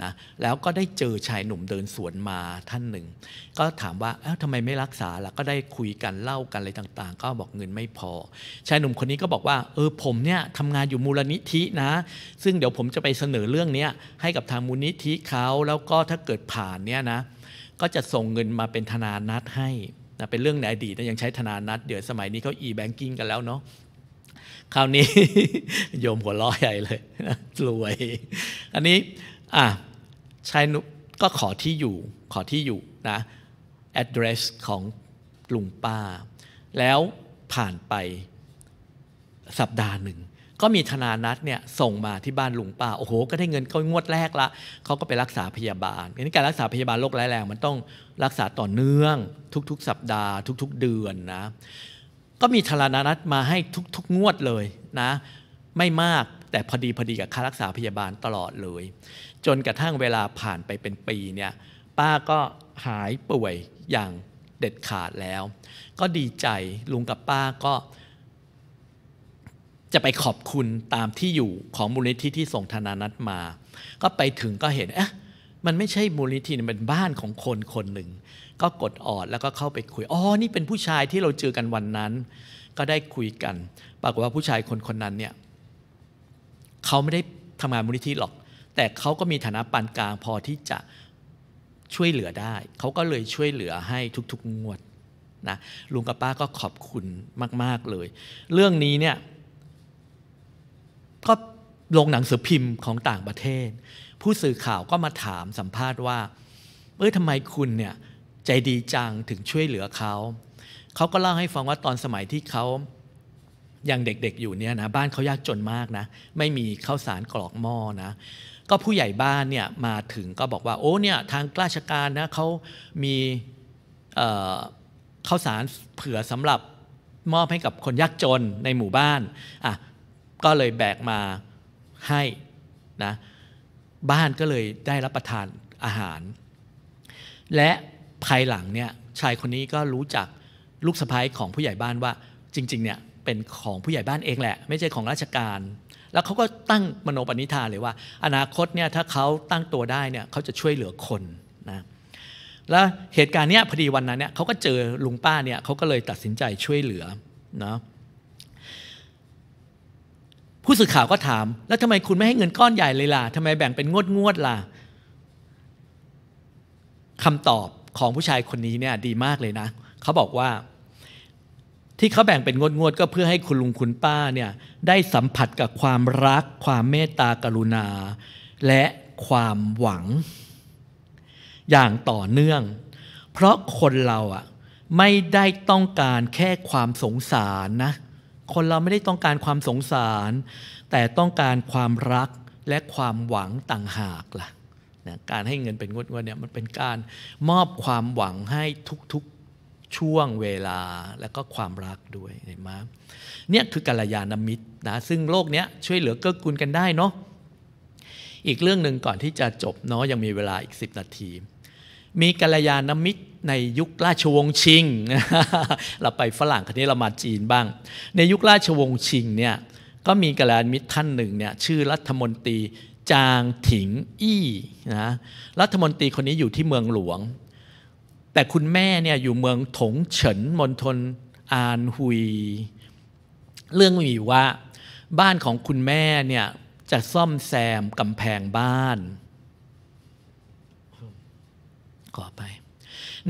นะแล้วก็ได้เจอชายหนุ่มเดินสวนมาท่านหนึ่งก็ถามว่าเอ้าทำไมไม่รักษาล่ะก็ได้คุยกันเล่ากันอะไรต่างๆก็บอกเงินไม่พอ ชายหนุ่มคนนี้ก็บอกว่า เออผมเนี่ยทำงานอยู่มูลนิธินะ ซึ่งเดี๋ยวผมจะไปเสนอเรื่องนี้ให้กับทางมูลนิธิเขาแล้วก็ถ้าเกิดผ่านเนี่ยนะ ก็จะส่งเงินมาเป็นธนานัดให้นะเป็นเรื่องในอดีตนะยังใช้ธนานัด เดี๋ยวสมัยนี้เขา e-banking กันแล้วเนาะคราวนี้โยมหัวล้อใหญ่เลยรวย อันนี้อ่ะชายหนุ่มก็ขอที่อยู่ขอที่อยู่นะ address ของลุงป้า แล้วผ่านไปสัปดาห์หนึ่งก็มีธนานัทเนี่ยส่งมาที่บ้านลุงป้าโอ้โห ก็ได้เงินเขางวดแรกละเขาก็ไปรักษาพยาบาลนี้การรักษาพยาบาลโรคร้ายแรงมันต้องรักษาต่อเนื่อง ทุกๆ สัปดาห์ ทุกๆ เดือนนะก็มีธนานัทมาให้ทุกๆงวดเลยนะไม่มากแต่พอดีพอดีกับค่ารักษาพยาบาลตลอดเลยจนกระทั่งเวลาผ่านไปเป็นปีเนี่ย ป้าก็หายป่วยอย่างเด็ดขาดแล้ว ก็ดีใจลุงกับป้าก็จะไปขอบคุณตามที่อยู่ของมูลนิธิที่ส่งธนานัตมา ก็ไปถึงก็เห็นเอ๊ะมันไม่ใช่มูลนิธิมันเป็นบ้านของคนคนหนึ่งก็กดออดแล้วก็เข้าไปคุยอ๋อนี่เป็นผู้ชายที่เราเจอกันวันนั้น ก็ได้คุยกัน ปรากฏว่าผู้ชายคนคนนั้นเนี่ยเขาไม่ได้ทำงานมูลนิธิหรอกแต่เขาก็มีฐานะปานกลางพอที่จะช่วยเหลือได้ เขาก็เลยช่วยเหลือให้ทุก ๆ งวดนะ ลุงกับป้าก็ขอบคุณมาก ๆเลย เรื่องนี้เนี่ยก็ลงหนังสือพิมพ์ของต่างประเทศ ผู้สื่อข่าวก็มาถามสัมภาษณ์ว่า เออทำไมคุณเนี่ยใจดีจังถึงช่วยเหลือเขา เขาก็เล่าให้ฟังว่าตอนสมัยที่เขายังเด็กๆอยู่เนี่ยนะบ้านเขายากจนมากนะ ไม่มีข้าวสารกรอกหม้อนะก็ผู้ใหญ่บ้านเนี่ยมาถึงก็บอกว่าโอ้เนี่ยทางราชการนะเขามีข้าวสารเผื่อสำหรับมอบให้กับคนยากจนในหมู่บ้านอ่ะก็เลยแบกมาให้นะบ้านก็เลยได้รับประทานอาหาร และภายหลังเนี่ยชายคนนี้ก็รู้จักลูกสะพ้ายของผู้ใหญ่บ้านว่าจริงๆเนี่ยเป็นของผู้ใหญ่บ้านเองแหละไม่ใช่ของราชการแล้วเขาก็ตั้งมโนปณิธานเลยว่า อนาคตเนี่ยถ้าเขาตั้งตัวได้เนี่ยเขาจะช่วยเหลือคนนะแล้วเหตุการณ์เนี้ยพอดีวันนั้นเนี่ยเขาก็เจอลุงป้าเนี่ยเขาก็เลยตัดสินใจช่วยเหลือนะผู้สื่อข่าวก็ถาม แล้วทำไมคุณไม่ให้เงินก้อนใหญ่เลยล่ะทำไมแบ่งเป็นงวดงวดล่ะคำตอบของผู้ชายคนนี้เนี่ยดีมากเลยนะเขาบอกว่าที่เขาแบ่งเป็นงวดๆก็เพื่อให้คุณลุงคุณป้าเนี่ยได้สัมผัสกับความรัก ความเมตตากรุณา และความหวัง อย่างต่อเนื่อง เพราะคนเราอะไม่ได้ต้องการแค่ความสงสารนะคนเราไม่ได้ต้องการความสงสาร แต่ต้องการความรักและความหวังต่างหากละ่ะการให้เงินเป็นงวดๆเนี่ยมันเป็นการมอบความหวังให้ทุกๆช่วงเวลาและก็ความรัก ด้วยเห็นไหมเนี่ยคือกัลยาณมิตรนะซึ่งโลกเนี้ยช่วยเหลือเกื้อกูลกันได้เนาะอีกเรื่องหนึ่งก่อนที่จะจบเนาะยังมีเวลาอีก 10 นาที มีกัลยาณมิตรในยุคราชวงศ์ชิงเราไปฝรั่งคันนี้เรามาจีนบ้าง ในยุคราชวงศ์ชิงเนี่ยก็มีกัลยาณมิตรท่านหนึ่งเนี่ยชื่อรัฐมนตรี จางถิงอี้นะรัฐมนตรีคนนี้อยู่ที่เมืองหลวงแต่คุณแม่เนี่ยอยู่เมืองถงเฉินมณฑลอานฮุย เรื่องมีว่าบ้านของคุณแม่เนี่ยจะซ่อมแซมกำแพงบ้านขอไป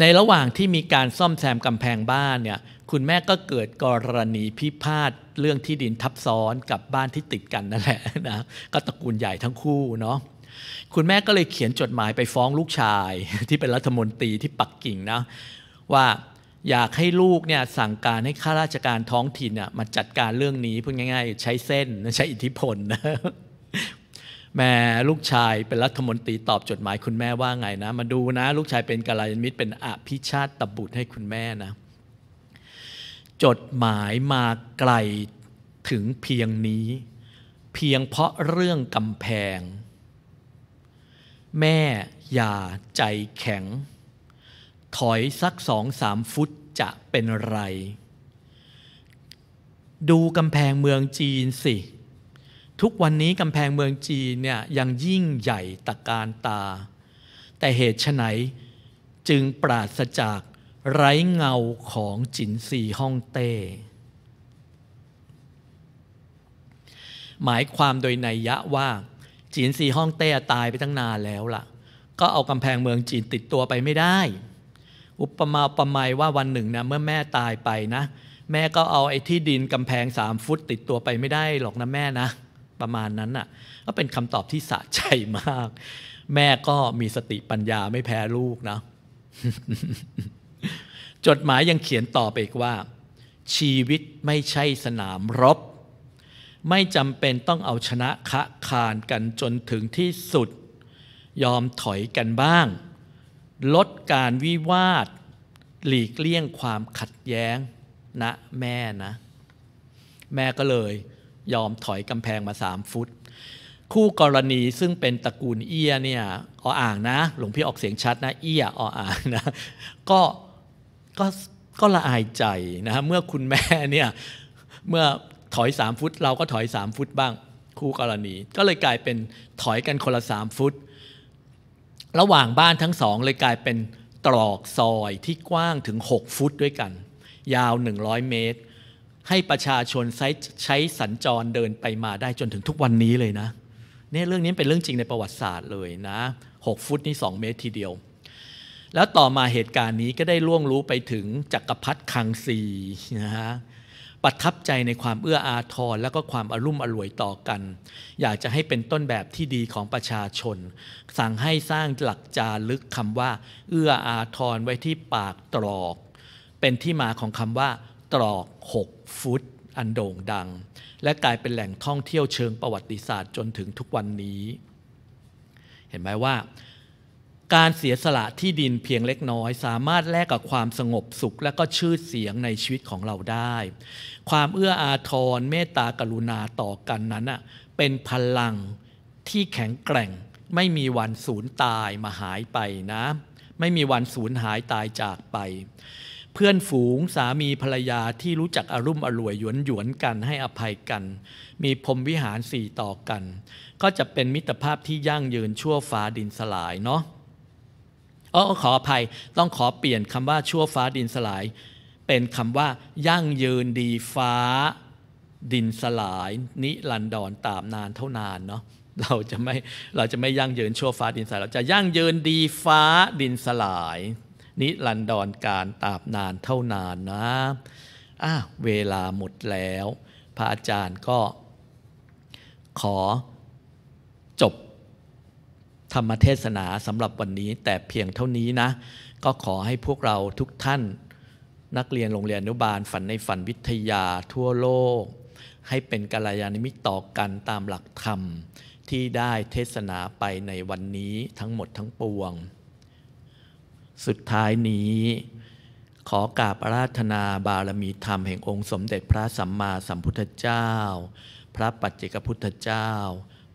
ในระหว่างที่มีการซ่อมแซมกำแพงบ้านเนี่ยคุณแม่ก็เกิดกรณีพิพาทเรื่องที่ดินทับซ้อนกับบ้านที่ติดกันนั่นแหละนะก็ตระกูลใหญ่ทั้งคู่เนาะคุณแม่ก็เลยเขียนจดหมายไปฟ้องลูกชายที่เป็นรัฐมนตรีที่ปักกิ่งนะว่าอยากให้ลูกเนี่ยสั่งการให้ข้าราชการท้องถิ่นน่ะมาจัดการเรื่องนี้พูดง่าย ๆ ใช้เส้นใช้อิทธิพลนะแม่ลูกชายเป็นรัฐมนตรีตอบจดหมาย คุณแม่ว่าไงนะ มาดูนะ ลูกชายเป็นกาลยายมิตรเป็นอภิชาติตบุตรให้คุณแม่นะ จดหมายมาไกลถึงเพียงนี้ เพียงเพราะเรื่องกำแพงแม่ อย่า ใจแข็ง ถอยสักสองสามฟุตจะเป็นไร ดู กำแพงเมืองจีนสิ ทุกวันนี้ กำแพงเมืองจีนเนี่ย ยังยิ่งใหญ่ ตะการตา แต่เหตุไฉนจึงปราศจากไร้ เงาของจินซีฮ่องเต้ หมายความโดยนัยยะว่าจีนซีฮ่องเต้ ตายไปตั้งนานแล้วล่ะ ก็เอากำแพงเมืองจีนติดตัวไปไม่ได้ อุปมาอุปไมยว่าวันหนึ่งนะเมื่อแม่ตายไปนะ แม่ก็เอาไอ้ที่ดิน กำแพงสามฟุต ติดตัวไปไม่ได้หรอกนะแม่นะประมาณนั้นน่ะ ก็เป็นคำตอบที่สะใจมาก แม่ก็มีสติปัญญาไม่แพ้ลูกนะ จดหมายยังเขียนต่อไปอีกว่า ชีวิตไม่ใช่สนามรบไม่จำเป็นต้องเอาชนะคะคานกันจนถึงที่สุด ยอมถอยกันบ้าง ลดการวิวาทหลีกเลี่ยงความขัดแย้งนะแม่นะ แม่ก็เลยยอมถอยกำแพงมาสามฟุต คู่กรณีซึ่งเป็นตระกูลเอียเนี่ยอออ่างนะ หลวงพี่ออกเสียงชัดนะ เอียออ่างนะก็ก็ก็ละอายใจนะเมื่อคุณแม่เนี่ยเมื่อถอย3 ฟุต เราก็ถอย 3 ฟุตบ้างคู่กรณี ก็เลยกลายเป็นถอยกันคนละ 3 ฟุต ระหว่างบ้านทั้งสองเลยกลายเป็นตรอกซอยที่กว้างถึง 6 ฟุตด้วยกัน ยาว 100 เมตร ให้ประชาชนใช้ใช้สัญจรเดินไปมาได้จนถึงทุกวันนี้เลยนะเนี่ยเรื่องนี้เป็นเรื่องจริงในประวัติศาสตร์เลยนะ 6 ฟุตนี่ 2 เมตรทีเดียว แล้วต่อมาเหตุการณ์นี้ก็ได้ล่วงรู้ไปถึงจักรพรรดิคังซีนะฮะประทับใจในความเอื้ออาทรและก็ความอารุ่มอร่วยต่อกัน อยากจะให้เป็นต้นแบบที่ดีของประชาชน สั่งให้สร้างหลักจารึกคำว่า เอื้ออาทรไว้ที่ปากตรอก เป็นที่มาของคำว่า ตรอก 6 ฟุตอันโด่งดัง และกลายเป็นแหล่งท่องเที่ยวเชิงประวัติศาสตร์จนถึงทุกวันนี้ เห็นไหมว่าการเสียสละที่ดินเพียงเล็กน้อย สามารถแลกกับความสงบสุขและก็ชื่อเสียงในชีวิตของเราได้ ความเอื้ออาทรเมตตากรุณาต่อกันนั้น เป็นพลังที่แข็งแกร่ง ไม่มีวันสูญตายมาหายไปนะ ไม่มีวันสูญหายตายจากไป เพื่อนฝูงสามีภรรยาที่รู้จักอารมณ์อร่วยหยวนหยวนกันให้อภัยกัน มีพรมวิหารสี่ต่อกัน ก็จะเป็นมิตรภาพที่ยั่งยืนชั่วฟ้าดินสลายเนาะอ๋อขออภัยต้องขอเปลี่ยนคำว่า ชั่วฟ้าดินสลาย เป็นคำว่ายั่งยืนดีฟ้าดินสลายนิรันดรตามนานเท่านานเนาะเราจะไม่เราจะไม่ยั่งยืนชั่วฟ้าดินสลายเราจะยั่งยืนดีฟ้าดินสลายนิรันดรการตามนานเท่านานนะอ้าเวลาหมดแล้ว พระอาจารย์ก็ ขอจบธรรมเทศนาสำหรับวันนี้แต่เพียงเท่านี้นะ ก็ขอให้พวกเราทุกท่าน นักเรียนโรงเรียนอนุบาลฝันในฝันวิทยาทั่วโลก ให้เป็นกัลยาณมิตรต่อกันตามหลักธรรม ที่ได้เทศนาไปในวันนี้ทั้งหมดทั้งปวง สุดท้ายนี้ ขอกราบราธนาบารมีธรรมแห่งองค์สมเด็จพระสัมมาสัมพุทธเจ้า พระปัจเจกพุทธเจ้า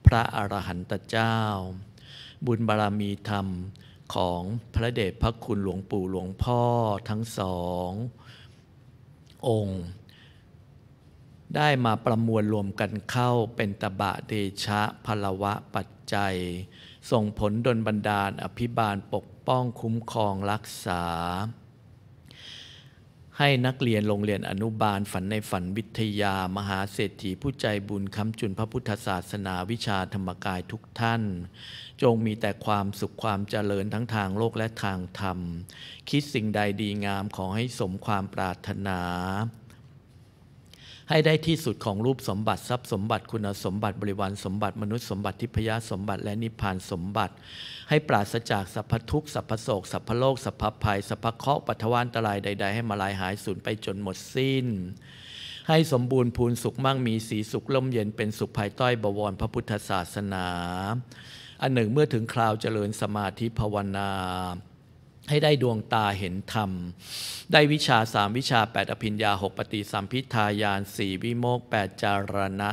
พระอรหันตเจ้าบุญบารรมีธรรมของพระเดชพระคุณหลวงปู่หลวงพ่อทั้งสององค์ ได้มาประมวลรวมกันเข้าเป็นตบะเดชะพลวะปัจจัย ส่งผลดลบันดาลอภิบาลปกป้องคุ้มครองรักษาให้นักเรียนโรงเรียนอนุบาลฝันในฝันวิทยา มหาเศรษฐีผู้ใจบุญค้ำจุนพระพุทธศาสนาวิชาธรรมกายทุกท่าน จงมีแต่ความสุขความเจริญทั้งทางโลกและทางธรรม คิดสิ่งใดดีงามขอให้สมความปรารถนาให้ได้ที่สุดของรูปสมบัติทรัพย์สมบัติคุณสมบัติบริวารสมบัติมนุษย์สมบัติทิพยสมบัติและนิพพานสมบัติ ให้ปราศจาก สัพพทุกสัพพโศกสัพพโลกสัพพภัย สัพพเคราะห์ปัทวานตรายใด ๆให้มาลายหายสูญไปจนหมดสิ้น ให้สมบูรณ์พูนสุขมั่งมีสีสุขล่มเย็นเป็นสุขภายต้อยบวรพระพุทธศาสนา อันหนึ่งเมื่อถึงคราวเจริญสมาธิภาวนาให้ได้ดวงตาเห็นธรรม ได้วิชาสามวิชา 8อภิญญากปฏิสัมพิทายานสี่วิโมก8จารณะ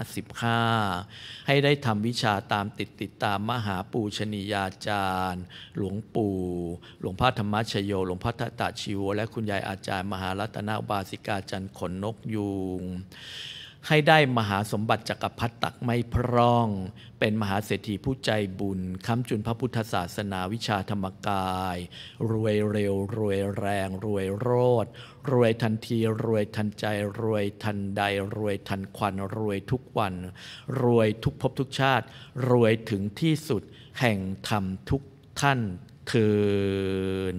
15 ให้ได้ทำวิชาตามติดติดตามมหาปูชนียาจารย์ หลวงปู่ หลวงพ่อธรรมชโย หลวงพ่อทัตตาชิวและคุณยายอาจารย์ มหารัตนาบาสิกาจันขนนกยูงให้ได้มหาสมบัติจักรพรรดิตักไม่พร่อง เป็นมหาเศรษฐีผู้ใจบุญ ค้ำจุนพระพุทธศาสนาวิชาธรรมกาย รวยเร็วรวยแรงรวยโรดรวยทันที รวยทันใจ รวยทันใด รวยทันควันรวยทุกวัน รวยทุกภพทุกชาติ รวยถึงที่สุด แห่งธรรมทุกท่านเทิน